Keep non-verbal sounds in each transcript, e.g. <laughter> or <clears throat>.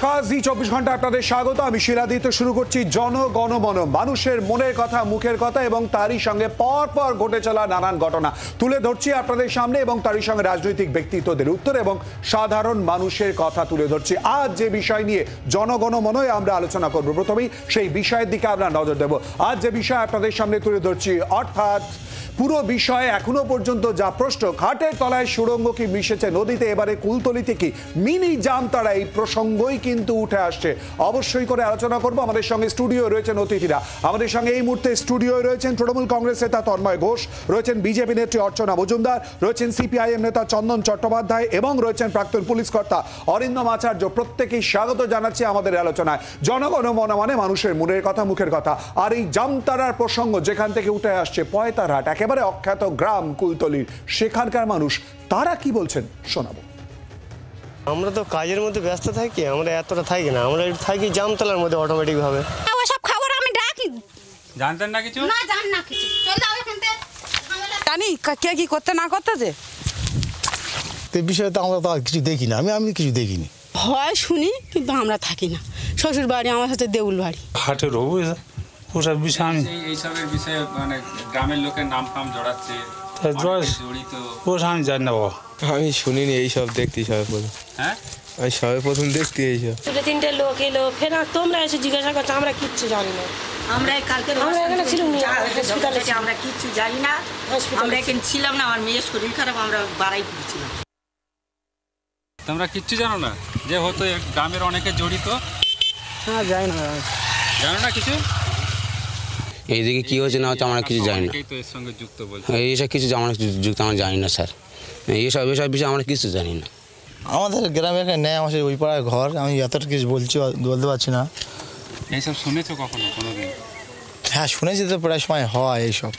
Chicago. জি চব্বিশ ঘন্টা আপনাদের স্বাগত আমি শিলাদিত শুরু করছি জনগণমন মানুষের মনের কথা মুখের কথা এবং তারই সঙ্গে পর পর ঘটে চলা নানান ঘটনা তুলে ধরছি আপনাদের সামনে এবং তারই সঙ্গে রাজনৈতিক ব্যক্তিত্বদের উত্তর এবং সাধারণ মানুষের কথা তুলে ধরছি আজ যে বিষয় নিয়ে জনগণমনয় আমরা আলোচনা করব প্রথমেই সেই বিষয়ের দিকে আমরা নজর দেব আজ যে বিষয় আপনাদের সামনে তুলে ধরছি অর্থাৎ পুরো বিষয়ে এখনো পর্যন্ত যা প্রশ্ন খাটের তলায় সুড়ঙ্গ কি মিশেছে নদীতে এবারে কুলতলিতে কি মিনি জামতারা এই প্রসঙ্গই কিন্তু কিন্তু উঠে আসছে অবশ্যই করে আলোচনা করব আমাদের সঙ্গে স্টুডিও রয়েছেন অতিথিরা আমাদের সঙ্গে এই মুহূর্তে স্টুডিও রয়েছেন তৃণমূল কংগ্রেস নেতা তন্ময় ঘোষ রয়েছেন বিজেপি নেত্রী অর্চনা মজুমদার রয়েছেন সিপিআইএম নেতা চন্দন চট্টোপাধ্যায় এবং রয়েছেন প্রাক্তন পুলিশ কর্তা অরিন্দম আচার্য প্রত্যেকেই স্বাগত জানাচ্ছি আমাদের আলোচনায় জনগণ মনে মানে মানুষের মনের কথা মুখের কথা আর এই জামতারার প্রসঙ্গ যেখান থেকে উঠে আসছে পয়তারহাট একেবারে অখ্যাত গ্রাম কুলতলির সেখানকার মানুষ তারা কি বলছেন শোনাবো আমরা তো কাজের মধ্যে ব্যস্ত থাকি আমরা এতটা থাকি না আমরা থাকি জামতলার মধ্যে অটোমেটিকভাবে ওসব খবর আমি ডাকি জানতেন না কিছু না জান না কিছু চল যাও এখান থেকে জানি কে কি করতে না করতেছে তো বিষয়ে তো আমরা তো কিছু দেখি না আমি আমি কিছু দেখিনি হয় শুনি কিন্তু আমরা থাকি না শ্বশুর বাড়ি আমার সাথে দেউল বাড়ি হাটে রবু ওসব বিষয়ে আমি এইসবের বিষয়ে মানে গ্রামের লোকের নাম ফাম জড়াচ্ছে আমি শুনিনি এইসব দেখতে সবাই প্রথম হ্যাঁ আমি সবে প্রথম দেখতে এইসব দুটো তিনটে লোক এলো ফের তোমরা এসে জিজ্ঞাসা করছো আমরা কিচ্ছু জানি না আমরা কালকে আমরা কিচ্ছু জানি না আমরা ছিলাম না আমার মেয়ের শরীর খারাপ আমরা তোমরা কিচ্ছু জানো না যে হতো গ্রামের অনেকে জড়িত হ্যাঁ জানি না জানো না কিছু এইদিকে কী হয়েছে না হচ্ছে আমরা কিছু জানি না হ্যাঁ, এইসব কিছু আমরা যুক্ত আমরা জানি না স্যার এইসব এসব বিষয়ে আমরা কিছু জানি না আমাদের গ্রামে একটা ন্যায় আমার ওই পাড়ায় ঘর আমি এতটা কিছু বলছি বলতে পারছি না এইসব শুনেছো কখনো কোনোদিন হ্যাঁ শুনেছি তো প্রায় সময় হয় এইসব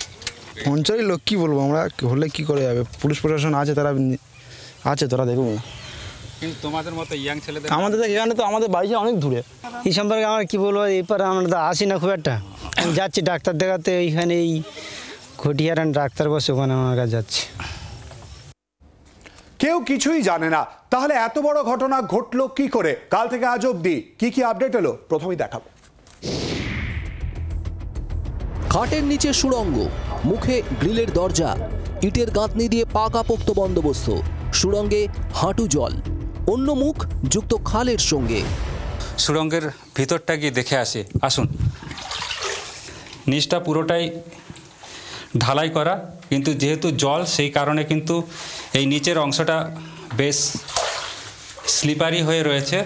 অঞ্চলের লোক কী বলবো আমরা হলে কি করে যাবে পুলিশ প্রশাসন আছে তারা আছে তোরা দেখবো আমাদের তো এখানে তো আমাদের বাড়ি অনেক দূরে এই সম্পর্কে আমার কী বলবো এরপরে আমরা তো আসি না খুব একটা যাচ্ছি ডাক্তার দেখাতে এইখানে এই ঘটিয়ারান ডাক্তার বসে ওখানে আমার কাছে যাচ্ছি কেউ কিছুই জানে না তাহলে এত বড় ঘটনা ঘটলো কি করে কাল থেকে আজ অবধি কি কি আপডেট এলো প্রথমেই দেখাবো খাটের নিচে সুড়ঙ্গ মুখে গ্রিলের দরজা ইটের গাঁথনি দিয়ে পাকা পোক্ত বন্দোবস্ত সুড়ঙ্গে হাঁটু জল অন্য মুখ যুক্ত খালের সঙ্গে সুড়ঙ্গের ভিতরটা গিয়ে দেখে আসে আসুন নিচটা পুরোটাই ঢালাই করা কিন্তু যেহেতু জল সেই কারণে কিন্তু এই নিচের অংশটা বেশ স্লিপারি হয়ে রয়েছে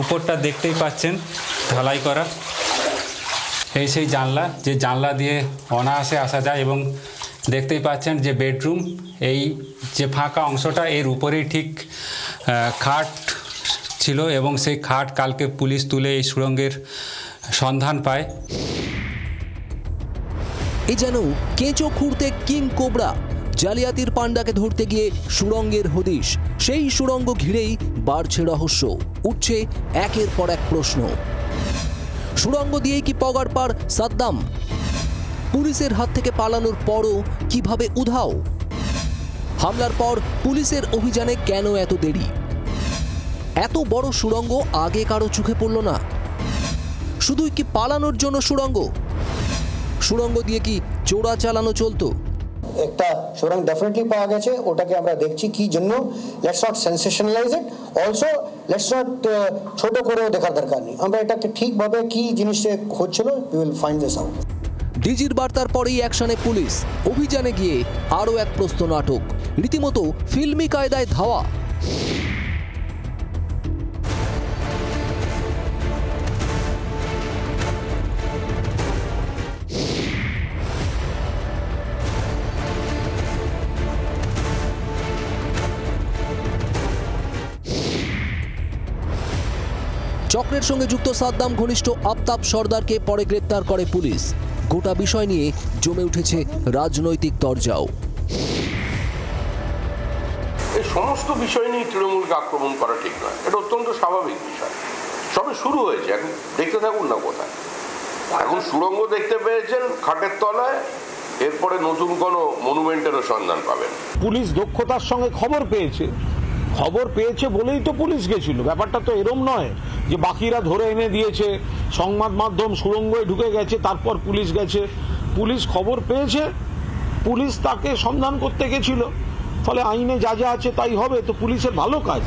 উপরটা দেখতেই পাচ্ছেন ঢালাই করা এই সেই জানলা যে জানলা দিয়ে অনায়াসে আসা যায় এবং দেখতেই পাচ্ছেন যে বেডরুম এই যে ফাঁকা অংশটা এর উপরেই ঠিক খাট ছিল এবং সেই খাট কালকে পুলিশ তুলে এই সুড়ঙ্গের সন্ধান পায় এ যেন কেঁচো খুঁড়তে কিং কোবরা জালিয়াতির পাণ্ডাকে ধরতে গিয়ে সুড়ঙ্গের হদিশ সেই সুড়ঙ্গ ঘিরেই বাড়ছে রহস্য উঠছে একের পর এক প্রশ্ন সুড়ঙ্গ দিয়েই কি পগার পার সাদ্দাম পুলিশের হাত থেকে পালানোর পরও কিভাবে উধাও হামলার পর পুলিশের অভিযানে কেন এত দেরি এত বড় সুড়ঙ্গ আগে কারো চোখে পড়ল না শুধুই কি পালানোর জন্য সুড়ঙ্গ সুড়ঙ্গ দিয়ে কি চোরা চালানো চলতো একটা সুড়ঙ্গ ডেফিনেটলি পাওয়া গেছে ওটাকে আমরা দেখছি কি জন্য let's not sensationalize it also let's not ছোট করেও দেখার দরকার নেই আমরা এটাকে ঠিকভাবে কি জিনিসটা খুঁজছিল উইল ফাইন্ড দিস আউট ডিজির বার্তার পরেই অ্যাকশনে পুলিশ অভিযানে গিয়ে আরও এক প্রস্ত নাটক রীতিমতো ফিল্মি কায়দায় ধাওয়া চক্রের সঙ্গে যুক্ত সাদ্দাম ঘনিষ্ঠ আফতাব সর্দারকে পরে গ্রেপ্তার করে পুলিশ গোটা বিষয় নিয়ে জমে উঠেছে রাজনৈতিক তরজাও সমস্ত বিষয় নিয়ে তৃণমূলকে আক্রমণ করা ঠিক নয় এটা অত্যন্ত স্বাভাবিক বিষয় সবে শুরু হয়েছে এখন দেখতে থাকুন না কোথায় এখন সুড়ঙ্গ দেখতে পেয়েছেন খাটের তলায় এরপরে নতুন কোনো মনুমেন্টেরও সন্ধান পাবেন পুলিশ দক্ষতার সঙ্গে খবর পেয়েছে খবর পেয়েছে বলেই তো পুলিশ গেছিল ব্যাপারটা তো এরম নয় যে বাকিরা ধরে এনে দিয়েছে সংবাদ মাধ্যম সুরঙ্গয় ঢুকে গেছে তারপর পুলিশ গেছে পুলিশ খবর পেয়েছে পুলিশ তাকে সন্ধান করতে গেছিল ফলে আইনে যা যা আছে তাই হবে তো পুলিশের ভালো কাজ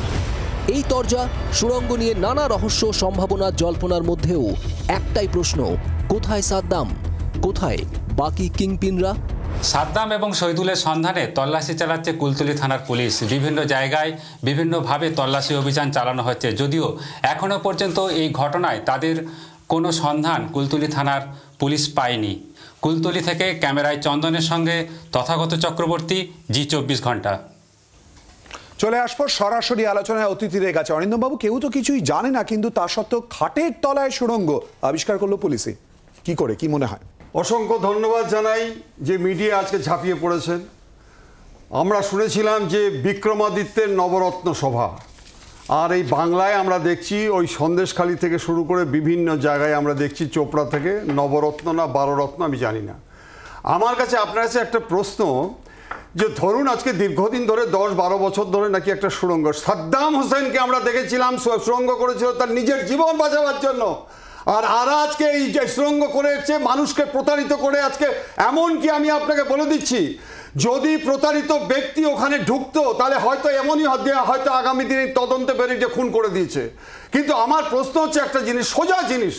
এই তর্জা সুরঙ্গ নিয়ে নানা রহস্য সম্ভাবনার জল্পনার মধ্যেও একটাই প্রশ্ন কোথায় সাদ্দাম কোথায় বাকি কিংপিনরা সাদ্দাম এবং শহীদুলের সন্ধানে তল্লাশি চালাচ্ছে কুলতুলি থানার পুলিশ বিভিন্ন জায়গায় বিভিন্নভাবে তল্লাশি অভিযান চালানো হচ্ছে যদিও এখনও পর্যন্ত এই ঘটনায় তাদের কোনো সন্ধান কুলতুলি থানার পুলিশ পায়নি কুলতুলি থেকে ক্যামেরায় চন্দনের সঙ্গে তথাগত চক্রবর্তী জি চব্বিশ ঘন্টা চলে আসবো সরাসরি আলোচনায় অতিথিদের কাছে অরিন্দমবাবু কেউ তো কিছুই জানে না কিন্তু তা সত্ত্বেও খাটের তলায় সুড়ঙ্গ আবিষ্কার করলো পুলিশে কি করে কি মনে হয় অসংখ্য ধন্যবাদ জানাই যে মিডিয়া আজকে ঝাঁপিয়ে পড়েছেন আমরা শুনেছিলাম যে বিক্রমাদিত্যের নবরত্ন সভা আর এই বাংলায় আমরা দেখছি ওই সন্দেশখালি থেকে শুরু করে বিভিন্ন জায়গায় আমরা দেখছি চোপড়া থেকে নবরত্ন না বারো রত্ন আমি জানি না আমার কাছে আপনার কাছে একটা প্রশ্ন যে ধরুন আজকে দীর্ঘদিন ধরে দশ বারো বছর ধরে নাকি একটা সুড়ঙ্গ সাদ্দাম হোসেনকে আমরা দেখেছিলাম সুড়ঙ্গ করেছিল তার নিজের জীবন বাঁচাবার জন্য আর আর আজকে এই যে শ্রঙ্গ করেছে মানুষকে প্রতারিত করে আজকে এমন কি আমি আপনাকে বলে দিচ্ছি যদি প্রতারিত ব্যক্তি ওখানে ঢুকতো তাহলে হয়তো এমনই হয়তো আগামী দিনে তদন্তে বেরিয়ে যে খুন করে দিয়েছে কিন্তু আমার প্রশ্ন হচ্ছে একটা জিনিস সোজা জিনিস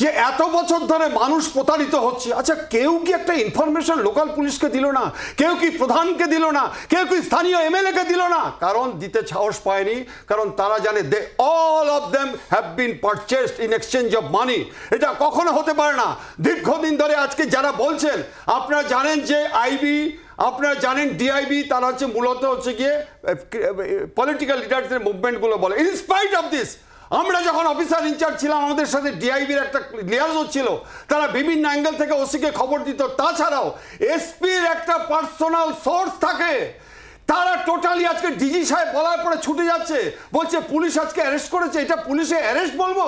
যে এত বছর ধরে মানুষ প্রতারিত হচ্ছে আচ্ছা কেউ কি একটা ইনফরমেশন লোকাল পুলিশকে দিল না কেউ কি প্রধানকে দিল না কেউ কি স্থানীয় এমএলএকে দিল না কারণ দিতে সাহস পায়নি কারণ তারা জানে they all of them have been purchased in exchange of money এটা কখনো হতে পারে না দীর্ঘদিন ধরে আজকে যারা বলছেন আপনারা জানেন যে আইবি আপনারা জানেন ডিআইবি তারা হচ্ছে মূলত হচ্ছে গিয়ে পলিটিক্যাল লিডারদের মুভমেন্টগুলো বলে ইনস্পাইট অফ দিস আমরা যখন অফিসার ইনচার্জ ছিলাম আমাদের সাথে ডিআইবির একটা লিয়াজও ছিল তারা বিভিন্ন অ্যাঙ্গেল থেকে ওসিকে খবর দিত তাছাড়াও এসপির একটা পার্সোনাল সোর্স থাকে তারা টোটালি আজকে ডিজি সাহেব বলার পরে ছুটে যাচ্ছে বলছে পুলিশ আজকে অ্যারেস্ট করেছে এটা পুলিশে অ্যারেস্ট বলবো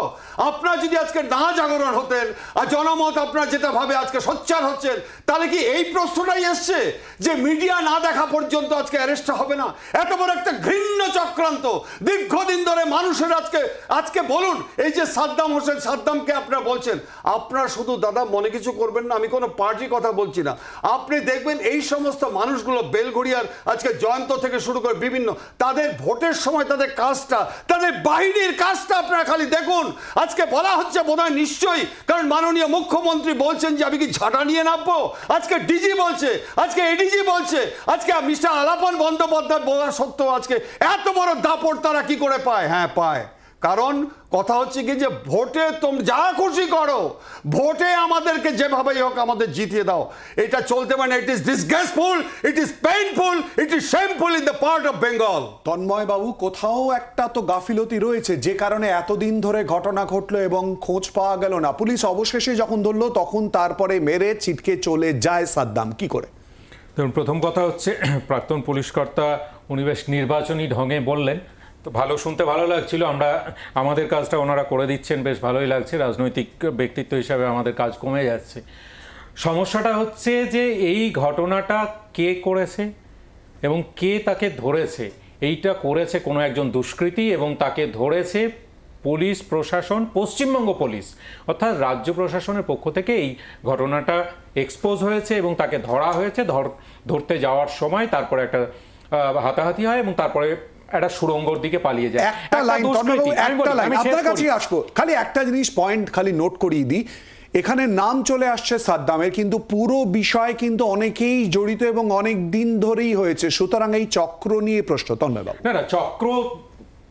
আপনারা যদি আজকে না জাগরণ হতেন আর জনমত আপনারা যেটা ভাবে আজকে সচ্চার হচ্ছেন তাহলে কি এই প্রশ্নটাই এসছে যে মিডিয়া না দেখা পর্যন্ত আজকে অ্যারেস্টটা হবে না এত বড় একটা ঘৃণ্য চক্রান্ত দীর্ঘদিন ধরে মানুষের আজকে আজকে বলুন এই যে সাদ্দাম হোসেন সাদ্দামকে আপনারা বলছেন আপনারা শুধু দাদা মনে কিছু করবেন না আমি কোনো পার্টি কথা বলছি না আপনি দেখবেন এই সমস্ত মানুষগুলো বেলঘড়িয়ার আজকে জয় প্রান্ত থেকে শুরু করে বিভিন্ন তাদের ভোটের সময় তাদের কাজটা তাদের বাহিনীর কাজটা আপনারা খালি দেখুন আজকে বলা হচ্ছে বোধহয় নিশ্চয়ই কারণ মাননীয় মুখ্যমন্ত্রী বলছেন যে আমি কি ঝাঁটা নিয়ে নামবো আজকে ডিজি বলছে আজকে এডিজি বলছে আজকে মিস্টার আলাপন বন্দ্যোপাধ্যায় বলা সত্ত্বেও আজকে এত বড় দাপট তারা কি করে পায় হ্যাঁ পায় কারণ কথা হচ্ছে কি যে ভোটে তোম যা খুশি করো ভোটে আমাদেরকে যেভাবেই হোক আমাদের জিতিয়ে দাও এটা চলতে পারে it is disgraceful it is painful it is shameful in the part of Bengal Tanmoy babu কোথাও একটা তো গাফিলতি রয়েছে যে কারণে এতদিন ধরে ঘটনা ঘটলো এবং খোঁজ পাওয়া গেল না পুলিশ অবশেষে যখন ধরলো তখন তারপরে মেরে ছিটকে চলে যায় সাদ্দাম কি করে ধরুন প্রথম কথা হচ্ছে <clears throat> প্রাক্তন পুলিশ কর্তা উনি বেশ নির্বাচনী ঢঙে বললেন তো ভালো শুনতে ভালো লাগছিল আমরা আমাদের কাজটা ওনারা করে দিচ্ছেন বেশ ভালোই লাগছে রাজনৈতিক ব্যক্তিত্ব হিসাবে আমাদের কাজ কমে যাচ্ছে সমস্যাটা হচ্ছে যে এই ঘটনাটা কে করেছে এবং কে তাকে ধরেছে এইটা করেছে কোনো একজন দুষ্কৃতী এবং তাকে ধরেছে পুলিশ প্রশাসন পশ্চিমবঙ্গ পুলিশ অর্থাৎ রাজ্য প্রশাসনের পক্ষ থেকে এই ঘটনাটা এক্সপোজ হয়েছে এবং তাকে ধরা হয়েছে ধর ধরতে যাওয়ার সময় তারপরে একটা হাতাহাতি হয় এবং তারপরে একটা সুরঙ্গর দিকে পালিয়ে যায় একটা লাইন একটা লাইন আপনার কাছেই আসবো খালি একটা জিনিস পয়েন্ট খালি নোট করিয়ে দিই এখানে নাম চলে আসছে সাদ্দামের কিন্তু পুরো বিষয় কিন্তু অনেকেই জড়িত এবং অনেক দিন ধরেই হয়েছে সুতরাং এই চক্র নিয়ে প্রশ্ন না না চক্র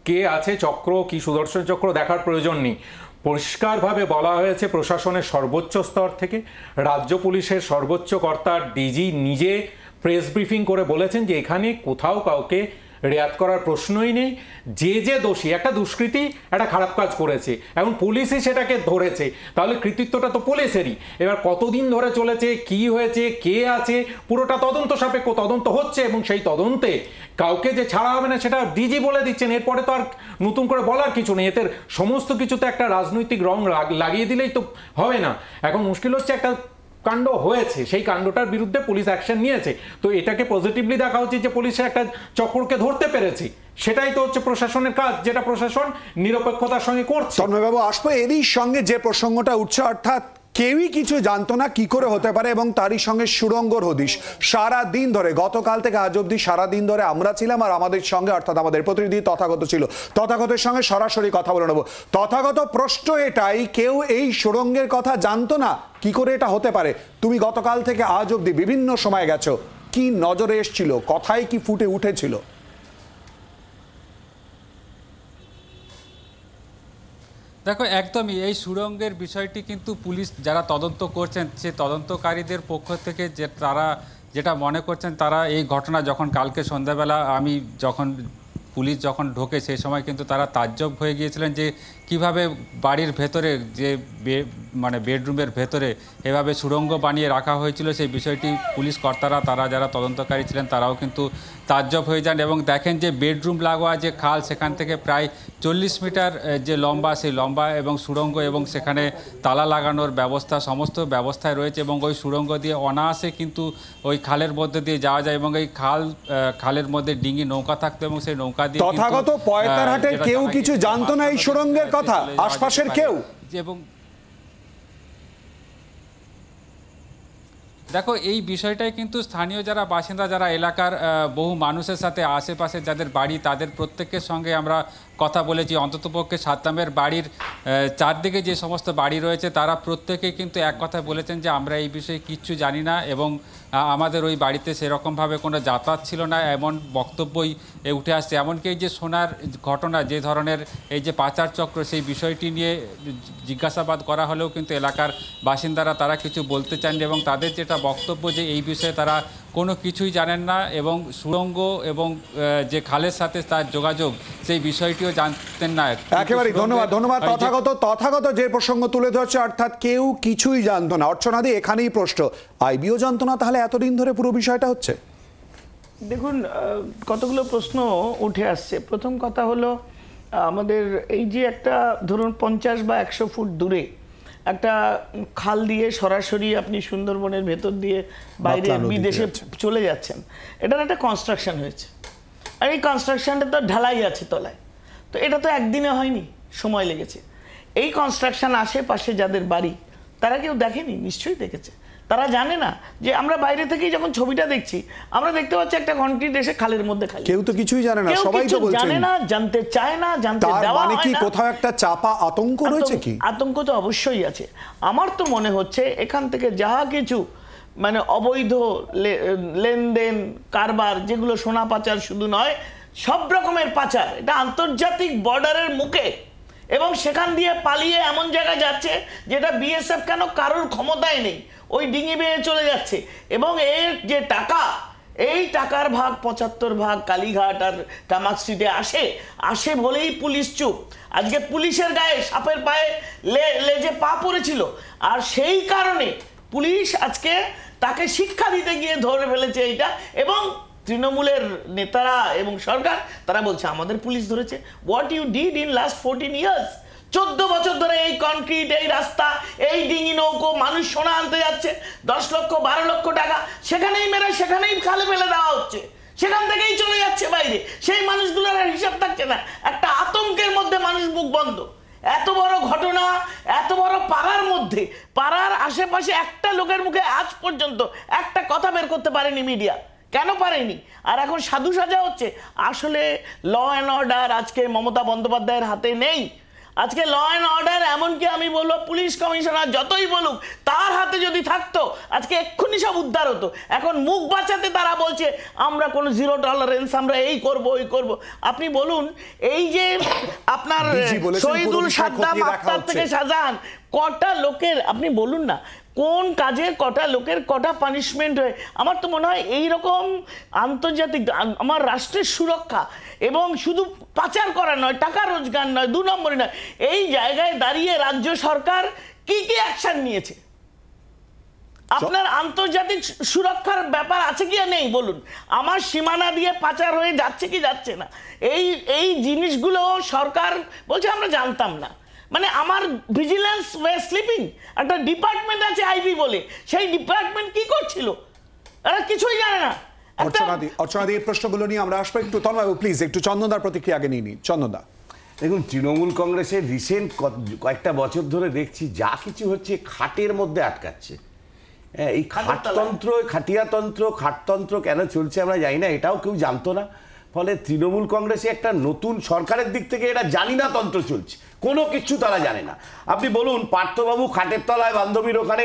কে আছে চক্র কি সুদর্শন চক্র দেখার প্রয়োজন নেই পরিষ্কারভাবে বলা হয়েছে প্রশাসনের সর্বোচ্চ স্তর থেকে রাজ্য পুলিশের সর্বোচ্চ কর্তার ডিজি নিজে প্রেস ব্রিফিং করে বলেছেন যে এখানে কোথাও কাউকে রেয়াত করার প্রশ্নই নেই যে যে দোষী একটা দুষ্কৃতি একটা খারাপ কাজ করেছে এখন পুলিশই সেটাকে ধরেছে তাহলে কৃতিত্বটা তো পুলিশেরই এবার কতদিন ধরে চলেছে কি হয়েছে কে আছে পুরোটা তদন্ত সাপেক্ষ তদন্ত হচ্ছে এবং সেই তদন্তে কাউকে যে ছাড়া হবে না সেটা ডিজি বলে দিচ্ছেন এরপরে তো আর নতুন করে বলার কিছু নেই এদের সমস্ত কিছুতে একটা রাজনৈতিক রং লাগিয়ে দিলেই তো হবে না এখন মুশকিল হচ্ছে একটা কাণ্ড হয়েছে সেই কাণ্ডটার বিরুদ্ধে পুলিশ অ্যাকশন নিয়েছে তো এটাকে পজিটিভলি দেখা উচিত যে পুলিশে একটা চক্রকে ধরতে পেরেছি সেটাই তো হচ্ছে প্রশাসনের কাজ যেটা প্রশাসন নিরপেক্ষতার সঙ্গে করছে তন্ময়বাবু আসবো এরই সঙ্গে যে প্রসঙ্গটা উঠছে অর্থাৎ কেউই কিছু জানতো না কি করে হতে পারে এবং তারই সঙ্গে সুরঙ্গর হদিশ সারা দিন ধরে গতকাল থেকে আজ অব্দি সারা দিন ধরে আমরা ছিলাম আর আমাদের সঙ্গে অর্থাৎ আমাদের প্রতিনিধি তথাগত ছিল তথাগতের সঙ্গে সরাসরি কথা বলে নেব তথাগত প্রশ্ন এটাই কেউ এই সুরঙ্গের কথা জানতো না কি করে এটা হতে পারে তুমি গতকাল থেকে আজ অব্দি বিভিন্ন সময় গেছো কি নজরে এসছিল কথাই কি ফুটে উঠেছিল দেখো একদমই এই সুরঙ্গের বিষয়টি কিন্তু পুলিশ যারা তদন্ত করছেন সে তদন্তকারীদের পক্ষ থেকে যে তারা যেটা মনে করছেন তারা এই ঘটনা যখন কালকে সন্ধ্যাবেলা আমি যখন পুলিশ যখন ঢোকে সেই সময় কিন্তু তারা তাজ্জব হয়ে গিয়েছিলেন যে কিভাবে বাড়ির ভেতরে যে মানে বেডরুমের ভেতরে এভাবে সুড়ঙ্গ বানিয়ে রাখা হয়েছিল সেই বিষয়টি পুলিশ কর্তারা তারা যারা তদন্তকারী ছিলেন তারাও কিন্তু তাজ্জব হয়ে যান এবং দেখেন যে বেডরুম লাগোয়া যে খাল সেখান থেকে প্রায় চল্লিশ মিটার যে লম্বা সেই লম্বা এবং সুড়ঙ্গ এবং সেখানে তালা লাগানোর ব্যবস্থা সমস্ত ব্যবস্থায় রয়েছে এবং ওই সুড়ঙ্গ দিয়ে অনায়াসে কিন্তু ওই খালের মধ্যে দিয়ে যাওয়া যায় এবং এই খাল খালের মধ্যে ডিঙি নৌকা থাকতো এবং সেই নৌকা দিয়ে তথাগত পয়তারহাটের কেউ কিছু জানতো না এই সুড়ঙ্গের কথা কথা আশপাশের কেউ এবং দেখো এই বিষয়টাই কিন্তু স্থানীয় যারা বাসিন্দা যারা এলাকার বহু মানুষের সাথে আশেপাশে যাদের বাড়ি তাদের প্রত্যেকের সঙ্গে আমরা কথা বলেছি অন্ততপক্ষে সাতদামের বাড়ির চারদিকে যে সমস্ত বাড়ি রয়েছে তারা প্রত্যেকে কিন্তু এক কথা বলেছেন যে আমরা এই বিষয়ে কিচ্ছু জানি না এবং আমাদের ওই বাড়িতে সেরকমভাবে কোনো যাতায়াত ছিল না এমন বক্তব্যই উঠে আসছে এমনকি এই যে সোনার ঘটনা যে ধরনের এই যে পাচার চক্র সেই বিষয়টি নিয়ে জিজ্ঞাসাবাদ করা হলেও কিন্তু এলাকার বাসিন্দারা তারা কিছু বলতে চাননি এবং তাদের যেটা বক্তব্য যে এই বিষয়ে তারা কোনো কিছুই জানেন না এবং সুরঙ্গ এবং যে খালের সাথে তার যোগাযোগ সেই বিষয়টিও জানতেন না একেবারে ধন্যবাদ ধন্যবাদ তথাগত তথাগত যে প্রসঙ্গ তুলে ধরছে অর্থাৎ কেউ কিছুই জানতো না অর্চনাদি এখানেই প্রশ্ন আইবিও জানতো না তাহলে এতদিন ধরে পুরো বিষয়টা হচ্ছে দেখুন কতগুলো প্রশ্ন উঠে আসছে প্রথম কথা হলো আমাদের এই যে একটা ধরুন পঞ্চাশ বা একশো ফুট দূরে একটা খাল দিয়ে সরাসরি আপনি সুন্দরবনের ভেতর দিয়ে বাইরে বিদেশে চলে যাচ্ছেন এটার একটা কনস্ট্রাকশন হয়েছে আর এই কনস্ট্রাকশনটা তো ঢালাই আছে তলায় তো এটা তো একদিনে হয়নি সময় লেগেছে এই কনস্ট্রাকশন আশেপাশে যাদের বাড়ি তারা কেউ দেখেনি নিশ্চয়ই দেখেছে তারা জানে না যে আমরা বাইরে থেকেই যখন ছবিটা দেখছি আমরা দেখতে পাচ্ছি একটা কন্ট্রিট এসে খালের মধ্যে খালি কেউ তো কিছুই জানে না সবাই তো বলছে জানে না জানতে চায় না জানতে দেওয়া মানে কি কোথাও একটা চাপা আতঙ্ক রয়েছে কি আতঙ্ক তো অবশ্যই আছে আমার তো মনে হচ্ছে এখান থেকে যাহা কিছু মানে অবৈধ লেনদেন কারবার যেগুলো সোনা পাচার শুধু নয় সব রকমের পাচার এটা আন্তর্জাতিক বর্ডারের মুখে এবং সেখান দিয়ে পালিয়ে এমন জায়গায় যাচ্ছে যেটা বিএসএফ কেন কারোর ক্ষমতায় নেই ওই ডিঙি বেয়ে চলে যাচ্ছে এবং এর যে টাকা এই টাকার ভাগ পঁচাত্তর ভাগ কালীঘাট আর তামাক স্ট্রিটে আসে আসে বলেই পুলিশ চুপ আজকে পুলিশের গায়ে সাপের পায়ে লেজে পা পড়েছিল আর সেই কারণে পুলিশ আজকে তাকে শিক্ষা দিতে গিয়ে ধরে ফেলেছে এইটা এবং তৃণমূলের নেতারা এবং সরকার তারা বলছে আমাদের পুলিশ ধরেছে what you did in last fourteen years চোদ্দ বছর ধরে এই কনক্রিট এই রাস্তা এই ডিঙি নৌকো মানুষ সোনা আনতে যাচ্ছে দশ লক্ষ বারো লক্ষ টাকা সেখানেই মেরে সেখানেই খালে ফেলে দেওয়া হচ্ছে সেখান থেকেই চলে যাচ্ছে বাইরে সেই মানুষগুলোর হিসাব থাকছে না একটা আতঙ্কের মধ্যে মানুষ বুক বন্ধ এত বড় ঘটনা এত বড় পাড়ার মধ্যে পাড়ার আশেপাশে একটা লোকের মুখে আজ পর্যন্ত একটা কথা বের করতে পারেনি মিডিয়া কেন পারেনি আর এখন সাধু সাজা হচ্ছে আসলে ল অ্যান্ড অর্ডার আজকে মমতা বন্দ্যোপাধ্যায়ের হাতে নেই আজকে ল অ্যান্ড অর্ডার এমনকি আমি বলবো পুলিশ কমিশনার যতই বলুক তার হাতে যদি থাকতো আজকে এক্ষুনি সব উদ্ধার হতো এখন মুখ বাঁচাতে তারা বলছে আমরা কোনো জিরো টলারেন্স আমরা এই করব ওই করব আপনি বলুন এই যে আপনার শহীদুল সাদ্দাম আক্তার থেকে সাজান কটা লোকের আপনি বলুন না কোন কাজে কটা লোকের কটা পানিশমেন্ট হয় আমার তো মনে হয় এই রকম আন্তর্জাতিক আমার রাষ্ট্রের সুরক্ষা এবং শুধু পাচার করা নয় টাকা রোজগার নয় দু নম্বরে নয় এই জায়গায় দাঁড়িয়ে রাজ্য সরকার কি কি অ্যাকশন নিয়েছে আপনার আন্তর্জাতিক সুরক্ষার ব্যাপার আছে কি নেই বলুন আমার সীমানা দিয়ে পাচার হয়ে যাচ্ছে কি যাচ্ছে না এই এই জিনিসগুলো সরকার বলছে আমরা জানতাম না মানে আমার ভিজিলেন্স ওয়ে স্লিপিং একটা ডিপার্টমেন্ট আছে আইবি বলে সেই ডিপার্টমেন্ট কি করছিল এরা কিছুই জানে না অর্চনাদি অর্চনাদি এই প্রশ্নগুলো নিয়ে আমরা আসবো একটু তন্ময় প্লিজ একটু চন্দনদার প্রতিক্রিয়া আগে নিয়ে নিই চন্দনদা দেখুন তৃণমূল কংগ্রেসের রিসেন্ট কয়েকটা বছর ধরে দেখছি যা কিছু হচ্ছে খাটের মধ্যে আটকাচ্ছে হ্যাঁ এই খাটতন্ত্র খাটিয়াতন্ত্র খাটতন্ত্র কেন চলছে আমরা জানি না এটাও কেউ জানতো না ফলে তৃণমূল কংগ্রেসে একটা নতুন সরকারের দিক থেকে এটা জানি না তন্ত্র চলছে কোনো কিছু তারা জানে না আপনি বলুন পার্থবাবু খাটের তলায় বান্ধবীর ওখানে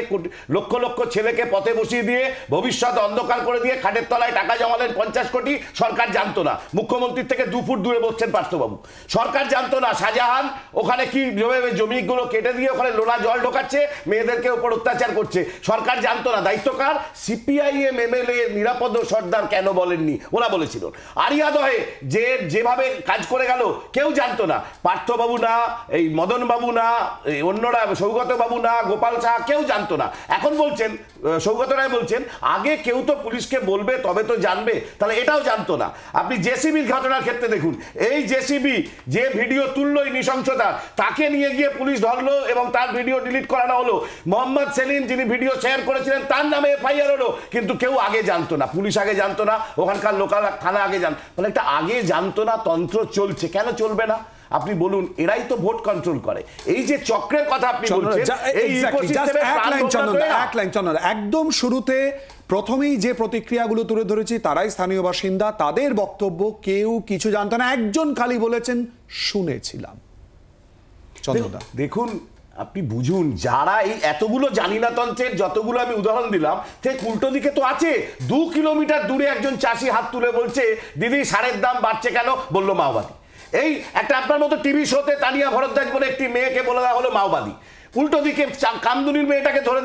লক্ষ লক্ষ ছেলেকে পথে বসিয়ে দিয়ে ভবিষ্যৎ অন্ধকার করে দিয়ে খাটের তলায় টাকা জমালেন পঞ্চাশ কোটি সরকার জানতো না মুখ্যমন্ত্রীর থেকে দু ফুট দূরে বসছেন পার্থবাবু সরকার জানতো না শাহজাহান ওখানে কি জমিগুলো কেটে দিয়ে ওখানে লোলা জল ঢোকাচ্ছে মেয়েদেরকে ওপর অত্যাচার করছে সরকার জানতো না দায়িত্বকার সিপিআইএম এমএলএ নিরাপদ সর্দার কেন বলেননি ওরা বলেছিল আরিয়া দহে যে যেভাবে কাজ করে গেল কেউ জানতো না পার্থবাবু না এই মদন বাবু না অন্যরা সৌগত বাবু না গোপাল সাহা কেউ জানতো না এখন বলছেন সৌগত রায় বলছেন আগে কেউ তো পুলিশকে বলবে তবে তো জানবে তাহলে এটাও জানতো না আপনি জেসিবির ঘটনার ক্ষেত্রে দেখুন এই জেসিবি যে ভিডিও তুললো এই নৃশংসতা তাকে নিয়ে গিয়ে পুলিশ ধরলো এবং তার ভিডিও ডিলিট করানো হলো মোহাম্মদ সেলিম যিনি ভিডিও শেয়ার করেছিলেন তার নামে এফআইআর হলো কিন্তু কেউ আগে জানতো না পুলিশ আগে জানতো না ওখানকার লোকাল থানা আগে জান তাহলে একটা আগে জানতো না তন্ত্র চলছে কেন চলবে না আপনি বলুন এরাই তো ভোট কন্ট্রোল করে এই যে চক্রের কথা আপনি বলছেন একদম শুরুতে প্রথমেই যে প্রতিক্রিয়াগুলো তুলে ধরেছি তারাই স্থানীয় বাসিন্দা তাদের বক্তব্য কেউ কিছু জানত না একজন খালি বলেছেন শুনেছিলাম দেখুন আপনি বুঝুন যারা এই এতগুলো জানিনাতন্ত্রের যতগুলো আমি উদাহরণ দিলাম ঠিক উল্টো দিকে তো আছে দু কিলোমিটার দূরে একজন চাষি হাত তুলে বলছে দিদি সারের দাম বাড়ছে কেন বললো মাওবাদী এই একটা আপনার মতো টিভি শোতে তানিয়া ভরদ্বাজ বলে একটি মেয়েকে বলে দেওয়া হলো মাওবাদী উল্টো দিকে কামদুনির মেয়েটাকে ধরে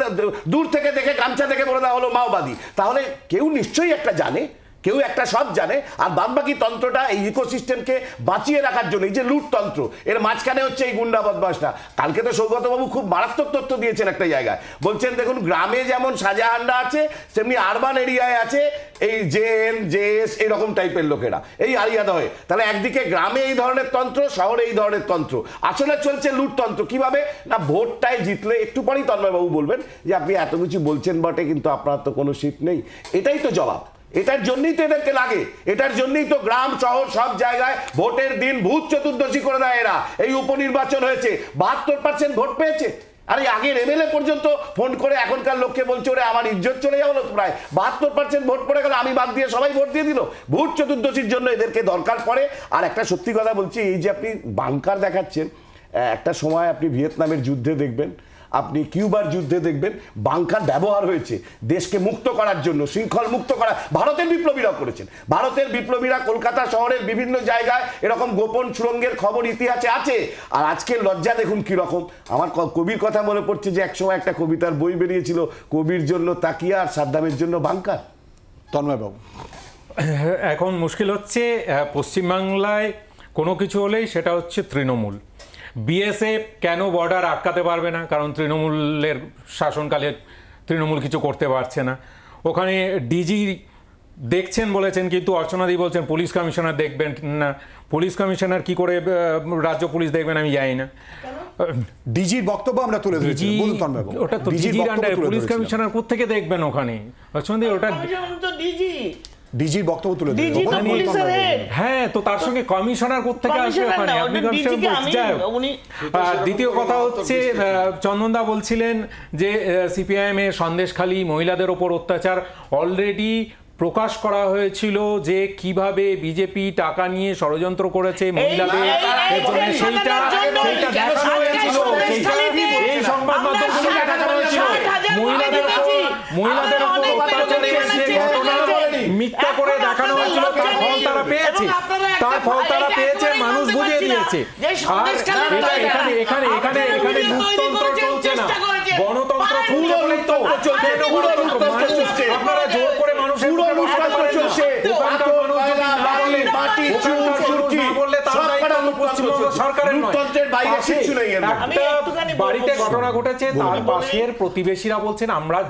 দূর থেকে দেখে গামছা দেখে বলে দেওয়া হলো মাওবাদী তাহলে কেউ নিশ্চয়ই একটা জানে কেউ একটা সব জানে আর বাদবাকি তন্ত্রটা এই ইকোসিস্টেমকে বাঁচিয়ে রাখার জন্য এই যে লুটতন্ত্র এর মাঝখানে হচ্ছে এই গুন্ডা বদমাসটা কালকে তো সৌগতবাবু খুব মারাত্মক তথ্য দিয়েছেন একটা জায়গায় বলছেন দেখুন গ্রামে যেমন সাজাহান্ডা আছে তেমনি আরবান এরিয়ায় আছে এই জে এস এইরকম টাইপের লোকেরা এই আলিয়াদা হয়ে তাহলে একদিকে গ্রামে এই ধরনের তন্ত্র শহরে এই ধরনের তন্ত্র আসলে চলছে লুটতন্ত্র কিভাবে না ভোটটায় জিতলে একটু পরেই তন্ময়বাবু বলবেন যে আপনি এত কিছু বলছেন বটে কিন্তু আপনার তো কোনো সিট নেই এটাই তো জবাব এটার জন্যই তো এদেরকে লাগে এটার জন্যই তো গ্রাম শহর সব জায়গায় ভোটের দিন ভূত চতুর্দশী করে দেয় এরা এই উপনির্বাচন হয়েছে বাহাত্তর পার্সেন্ট ভোট পেয়েছে আরে আগে আগের এমএলএ পর্যন্ত ফোন করে এখনকার লোককে বলছে ওরে আমার ইজ্জত চলে যাবো প্রায় বাহাত্তর পার্সেন্ট ভোট পড়ে গেল আমি বাদ দিয়ে সবাই ভোট দিয়ে দিল ভোট চতুর্দশীর জন্য এদেরকে দরকার পড়ে আর একটা সত্যি কথা বলছি এই যে আপনি বাংকার দেখাচ্ছেন একটা সময় আপনি ভিয়েতনামের যুদ্ধে দেখবেন আপনি কিউবার যুদ্ধে দেখবেন বাংকার ব্যবহার হয়েছে দেশকে মুক্ত করার জন্য শৃঙ্খল মুক্ত করা ভারতের বিপ্লবীরা করেছেন ভারতের বিপ্লবীরা কলকাতা শহরের বিভিন্ন জায়গায় এরকম গোপন সুরঙ্গের খবর ইতিহাসে আছে আর আজকের লজ্জা দেখুন কীরকম আমার কবির কথা মনে পড়ছে যে একসময় একটা কবিতার বই বেরিয়েছিল কবির জন্য তাকিয়া আর সাদ্দামের জন্য বাংকার তন্ময়বাবু এখন মুশকিল হচ্ছে পশ্চিমবাংলায় কোনো কিছু হলেই সেটা হচ্ছে তৃণমূল বিএসএফ কেন বর্ডার আটকাতে পারবে না কারণ তৃণমূলের শাসনকালে তৃণমূল কিছু করতে পারছে না ওখানে ডিজি দেখছেন বলেছেন কিন্তু অর্চনাদি বলছেন পুলিশ কমিশনার দেখবেন না পুলিশ কমিশনার কি করে রাজ্য পুলিশ দেখবেন আমি জানি না ডিজির বক্তব্য আমরা তুলে ধরেছি ওটা তো ডিজির পুলিশ কমিশনার কোথেকে দেখবেন ওখানে অর্চনাদি ওটা ডিজি ডিজির বক্তব্য তুলে হ্যাঁ তো তার সঙ্গে কমিশনার কোথেকে দ্বিতীয় কথা হচ্ছে চন্দনদা বলছিলেন যে সিপিআইএম এ সন্দেশখালী মহিলাদের ওপর অত্যাচার অলরেডি প্রকাশ করা হয়েছিল যে কিভাবে বিজেপি টাকা নিয়ে ষড়যন্ত্র করেছে মহিলাদের মানুষ এখানে এখানে এখানে গণতন্ত্র পুরো লুপ্তন্ত্র চলছে পুরো লুপ্তন্ত্র জোর করে মানুষ পুরো চলছে ওখানকার আমরা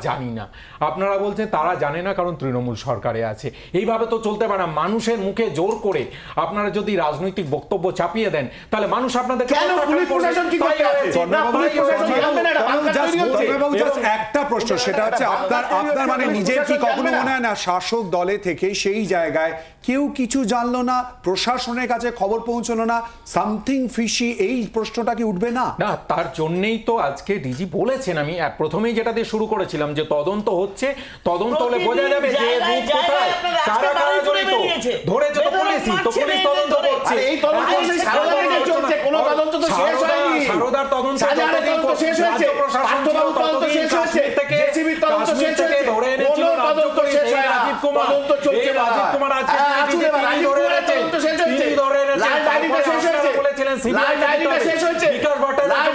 জানি না আপনারা বলছেন তারা জানে না কারণ তৃণমূল সরকারে আছে এইভাবে তো চলতে পারে না মানুষের মুখে জোর করে আপনারা যদি রাজনৈতিক বক্তব্য চাপিয়ে দেন তাহলে মানুষ আপনাদের একটা প্রশ্ন সেটা হচ্ছে আপনার আপনার মানে নিজের কি কখনো মনে হয় না শাসক দলে থেকে সেই জায়গায় কেউ কিছু জানলো না প্রশাসনের কাছে খবর পৌঁছলো না সামথিং ফিশি এই প্রশ্নটা কি উঠবে না না তার জন্যই তো আজকে ডিজি বলেছেন আমি প্রথমেই যেটা দিয়ে শুরু করেছিলাম যে তদন্ত হচ্ছে তদন্ত হলে বোঝা যাবে যে রূপ কোথায় কারা কারা জড়িত ধরেছে তো পুলিশই তো পুলিশ তদন্ত করছে এই তদন্ত চলছে কোনো তদন্ত তো শেষ হয়নি সারদার তদন্ত তদন্ত শেষ হয়েছে পার্থবাবু তদন্ত শেষ হয়েছে জেসিবি তদন্ত শেষ হয়েছে ধরে এনেছিল রাজীব কুমার তদন্ত চলছে রাজীব কুমার আজকে শেষ বিকাশ ভট্টাচার্য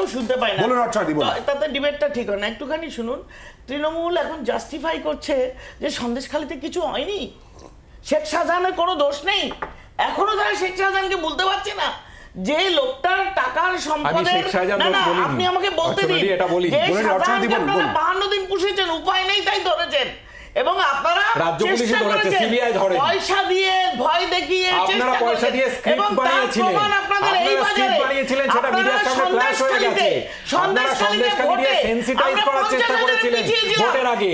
কেউ শুনতে পায় না বলুন বলুন তাতে ডিবেটটা ঠিক হয় না একটুখানি শুনুন তৃণমূল এখন জাস্টিফাই করছে যে সন্দেশ খালিতে কিছু হয়নি শেখ শাহজাহানের কোনো দোষ নেই এখনো তারা শেখ শাহজাহানকে বলতে পারছে না যে লোকটার টাকার সম্পদের না না আপনি আমাকে বলতে আচ্ছা, দিন যে শাহজাহানকে আপনারা 52 দিন পুষেছেন উপায় নেই তাই ধরেছেন এবং আপনারা রাজ্য ধরেছে সিবিআই ধরে পয়সা দিয়ে ভয় দেখিয়ে আপনারা পয়সা দিয়ে স্ক্রিপ্ট বানিয়েছিলেন আপনাদের এই বাজারে বানিয়েছিলেন সেটা মিডিয়ার সামনে ফ্ল্যাশ হয়ে গেছে সেনসিটাইজ করার চেষ্টা করেছিলেন ভোটের আগে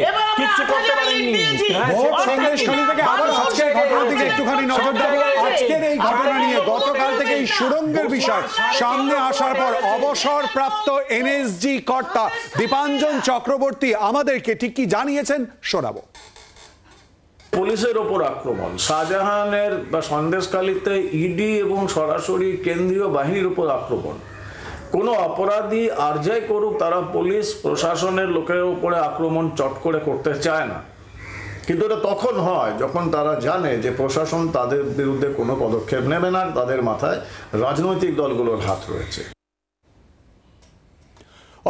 করতে হ্যাঁ? ভোট থেকে আবার ঘটনার দিকে একটুখানি নজর আজকের এই ঘটনা নিয়ে গতকাল থেকে এই সুরঙ্গের বিষয় সামনে আসার পর অবসরপ্রাপ্ত এনএসজি কর্তা দীপাঞ্জন চক্রবর্তী আমাদেরকে ঠিক কি জানিয়েছেন শোনাবো পুলিশের ওপর আক্রমণ শাহজাহানের বা সন্দেশকালীতে ইডি এবং সরাসরি কেন্দ্রীয় বাহিনীর উপর আক্রমণ কোনো অপরাধী আর যাই করুক তারা পুলিশ প্রশাসনের লোকের উপরে আক্রমণ চট করে করতে চায় না কিন্তু এটা তখন হয় যখন তারা জানে যে প্রশাসন তাদের বিরুদ্ধে কোনো পদক্ষেপ নেবে না তাদের মাথায় রাজনৈতিক দলগুলোর হাত রয়েছে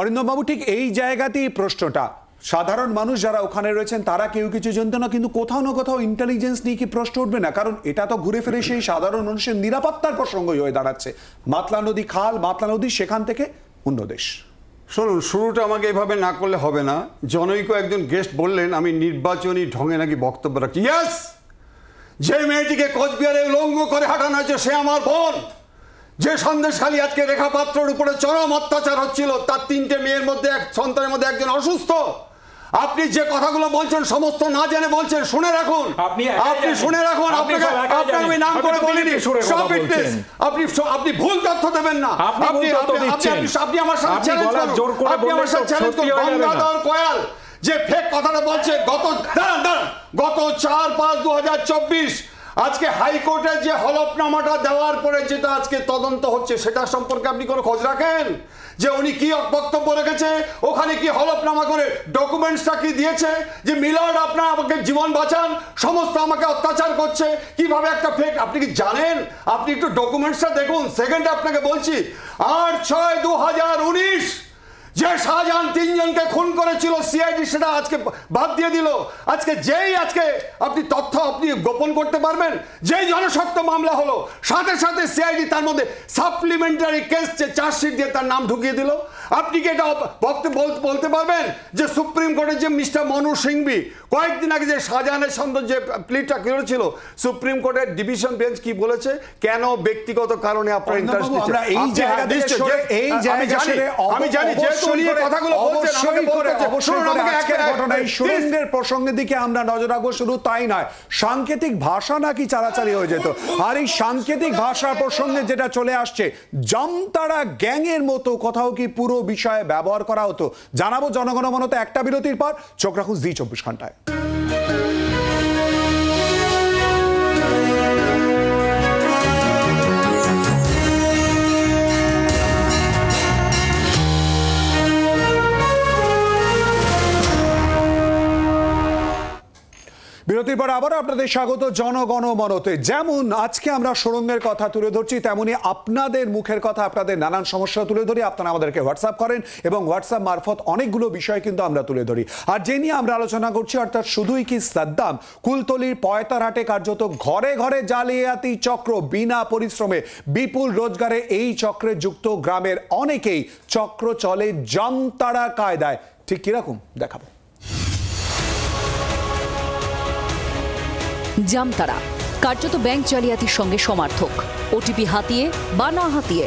অরিন্দমবাবু ঠিক এই জায়গাতেই প্রশ্নটা সাধারণ মানুষ যারা ওখানে রয়েছেন তারা কেউ কিছু জানতো না কিন্তু কোথাও না কোথাও ইন্টেলিজেন্স নিয়ে কি প্রশ্ন উঠবে না কারণ এটা তো ঘুরে ফিরে সেই সাধারণ মানুষের নিরাপত্তার প্রসঙ্গই হয়ে দাঁড়াচ্ছে মাতলা নদী খাল মাতলা নদী সেখান থেকে অন্য দেশ শুনুন শুরুটা আমাকে এভাবে না করলে হবে না জনৈক একজন গেস্ট বললেন আমি নির্বাচনী ঢঙে নাকি বক্তব্য রাখছি ইয়াস যে মেয়েটিকে কোচবিহারে লঙ্গ করে হাঁটানো হয়েছে সে আমার বোন যে সন্দেশখালী আজকে রেখা পাত্রর উপরে চরম অত্যাচার হচ্ছিল তার তিনটে মেয়ের মধ্যে এক সন্তানের মধ্যে একজন অসুস্থ আপনি যে কথাগুলো বলছেন সমস্ত না জেনে বলছেন শুনে রাখুন আপনি শুনে রাখুন আপনাকে আপনার আমি নাম করে বলিনি সব ফিটনেস আপনি আপনি ভুল তথ্য দেবেন না আপনি আপনি আমার সাথে চ্যালেঞ্জ করুন আপনি আমার সাথে চ্যালেঞ্জ করুন গঙ্গাধর কোয়াল যে ফেক কথাটা বলছে গত দাঁড়ান দাঁড়ান গত চার পাঁচ দু হাজার চব্বিশ আজকে হাইকোর্টের যে হলফনামাটা দেওয়ার পরে যেটা আজকে তদন্ত হচ্ছে সেটা সম্পর্কে আপনি কোনো খোঁজ রাখেন যে উনি কি বক্তব্য রেখেছে ওখানে কি হলফনামা করে ডকুমেন্টসটা কি দিয়েছে যে মিলার্ড আপনার আমাকে জীবন বাঁচান সমস্ত আমাকে অত্যাচার করছে কিভাবে একটা ফেক আপনি কি জানেন আপনি একটু ডকুমেন্টসটা দেখুন সেকেন্ড আপনাকে বলছি আট ছয় দু হাজার উনিশ যে শাহজাহান তিনজনকে খুন করেছিল সিআইডি সেটা আজকে বাদ দিয়ে দিল আজকে যেই আজকে আপনি তথ্য আপনি গোপন করতে পারবেন যেই জনশক্ত মামলা হলো সাথে সাথে সিআইডি তার মধ্যে সাপ্লিমেন্টারি কেস যে চার্জশিট দিয়ে তার নাম ঢুকিয়ে দিল আপনি কি এটা বক্তে বলতে পারবেন যে সুপ্রিম কোর্টের যে মিস্টার মনু সিংভি কয়েকদিন আগে যে শাহজাহানের সন্দেহ যে প্লিটটা করেছিল সুপ্রিম কোর্টের ডিভিশন বেঞ্চ কি বলেছে কেন ব্যক্তিগত কারণে আপনার ইন্টারেস্ট এই জায়গা এই জায়গা আমি জানি যেহেতু সাংকেতিক ভাষা নাকি চালাচালি হয়ে যেত আর এই সাংকেতিক ভাষা প্রসঙ্গে যেটা চলে আসছে মতো কোথাও কি পুরো বিষয়ে ব্যবহার করা হতো জানাবো জনগণমনতে একটা বিরতির পর চোখ রাখুন জি চব্বিশ ঘন্টায় বিরতির পর আবারও আপনাদের স্বাগত জনগণ মনতে যেমন আজকে আমরা সুরঙ্গের কথা তুলে ধরছি তেমনি আপনাদের মুখের কথা আপনাদের নানান সমস্যা তুলে ধরি আপনারা আমাদেরকে হোয়াটসঅ্যাপ করেন এবং হোয়াটসঅ্যাপ মারফত অনেকগুলো বিষয় কিন্তু আমরা তুলে ধরি আর যে নিয়ে আমরা আলোচনা করছি অর্থাৎ শুধুই কি সাদ্দাম কুলতলির পয়তারহাটে কার্যত ঘরে ঘরে জালিয়াতি চক্র বিনা পরিশ্রমে বিপুল রোজগারে এই চক্রে যুক্ত গ্রামের অনেকেই চক্র চলে জমতারা কায়দায় ঠিক কীরকম দেখাবো জামতারা কার্যত ব্যাংক জালিয়াতির সঙ্গে সমার্থক ওটিপি হাতিয়ে বা না হাতিয়ে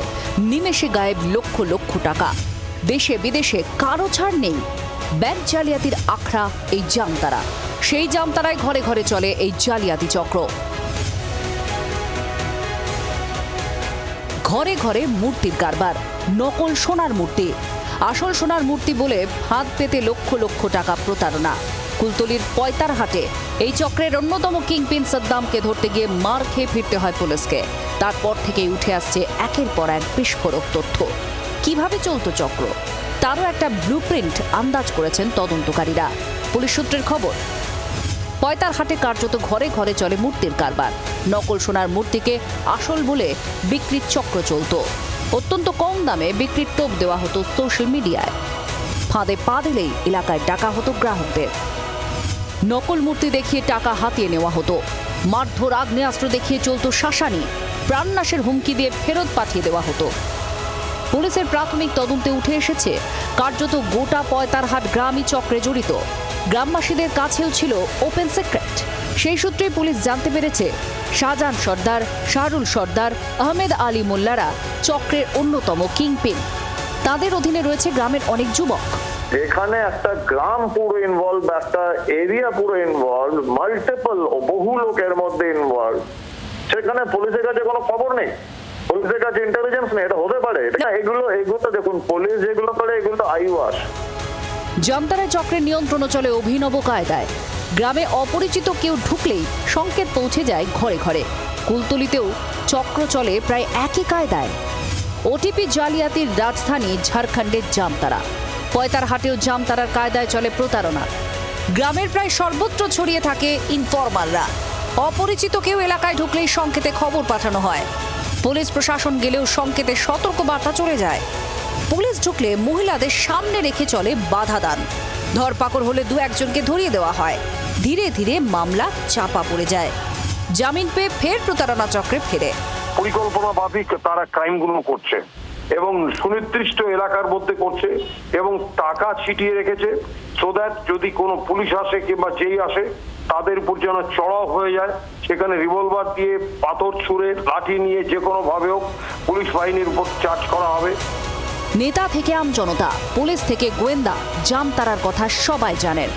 নিমেষে গায়েব লক্ষ লক্ষ টাকা দেশে বিদেশে কারো ছাড় নেই ব্যাংক জালিয়াতির আখড়া এই জামতারা সেই জামতারায় ঘরে ঘরে চলে এই জালিয়াতি চক্র ঘরে ঘরে মূর্তির কারবার নকল সোনার মূর্তি আসল সোনার মূর্তি বলে হাত পেতে লক্ষ লক্ষ টাকা প্রতারণা কুলতলির পয়তার হাটে এই চক্রের অন্যতম কিংপিন সাদ্দামকে ধরতে গিয়ে মার খেয়ে ফিরতে হয় পুলিশকে তারপর থেকেই উঠে আসছে একের পর এক বিস্ফোরক তথ্য কিভাবে চলতো চক্র তারও একটা ব্লুপ্রিন্ট আন্দাজ করেছেন তদন্তকারীরা পুলিশ সূত্রের খবর পয়তার হাটে কার্যত ঘরে ঘরে চলে মূর্তির কারবার নকল সোনার মূর্তিকে আসল বলে বিক্রির চক্র চলত অত্যন্ত কম দামে বিক্রির টোপ দেওয়া হতো সোশ্যাল মিডিয়ায় ফাঁদে পা দিলেই এলাকায় ডাকা হতো গ্রাহকদের নকল মূর্তি দেখিয়ে টাকা হাতিয়ে নেওয়া হতো মারধর আগ্নেয়াস্ত্র দেখিয়ে চলত শাসানি প্রাণনাশের হুমকি দিয়ে ফেরত পাঠিয়ে দেওয়া হতো পুলিশের প্রাথমিক তদন্তে উঠে এসেছে কার্যত গোটা পয়তারহাট গ্রামই চক্রে জড়িত গ্রামবাসীদের কাছেও ছিল ওপেন সিক্রেট সেই সূত্রে পুলিশ জানতে পেরেছে শাহজাহান সর্দার শাহরুল সর্দার আহমেদ আলী মোল্লারা চক্রের অন্যতম কিংপিন তাদের অধীনে রয়েছে গ্রামের অনেক যুবক যেখানে একটা গ্রাম পুরো ইনভলভ একটা এরিয়া পুরো ইনভলভ মাল্টিপল বহু লোকের মধ্যে ইনভলভ সেখানে পুলিশের কাছে কোনো খবর নেই পুলিশের কাছে ইন্টেলিজেন্স নেই এটা হতে পারে এগুলো এগুলো দেখুন পুলিশ যেগুলো করে এগুলো তো আইওয়াস জমতারা চক্রের নিয়ন্ত্রণ চলে অভিনব কায়দায় গ্রামে অপরিচিত কেউ ঢুকলেই সংকেত পৌঁছে যায় ঘরে ঘরে কুলতলিতেও চক্র চলে প্রায় একই কায়দায় ওটিপি জালিয়াতির রাজধানী ঝাড়খণ্ডের জামতারা পয়তার হাটেও জামতারার কায়দায় চলে প্রতারণা গ্রামের প্রায় সর্বত্র ছড়িয়ে থাকে ইনফরমালরা অপরিচিত কেউ এলাকায় ঢুকলেই সংকেতে খবর পাঠানো হয় পুলিশ প্রশাসন গেলেও সংকেতে সতর্ক বার্তা চলে যায় পুলিশ ঢুকলে মহিলাদের সামনে রেখে চলে বাধা দান ধরপাকড় হলে দু একজনকে ধরিয়ে দেওয়া হয় ধীরে ধীরে মামলা চাপা পড়ে যায় জামিন পেয়ে ফের প্রতারণা চক্রে ফেরে পরিকল্পনা তারা ক্রাইমগুলো করছে এবং সুনির্দিষ্ট এলাকার মধ্যে করছে এবং টাকা ছিটিয়ে রেখেছে সো দ্যাট যদি কোনো পুলিশ আসে কিংবা যেই আসে তাদের উপর যেন চড়াও হয়ে যায় সেখানে রিভলভার দিয়ে পাথর ছুঁড়ে লাঠি নিয়ে যে হোক পুলিশ বাহিনীর উপর চার্জ করা হবে নেতা থেকে আম জনতা পুলিশ থেকে গোয়েন্দা জামতারার কথা সবাই জানেন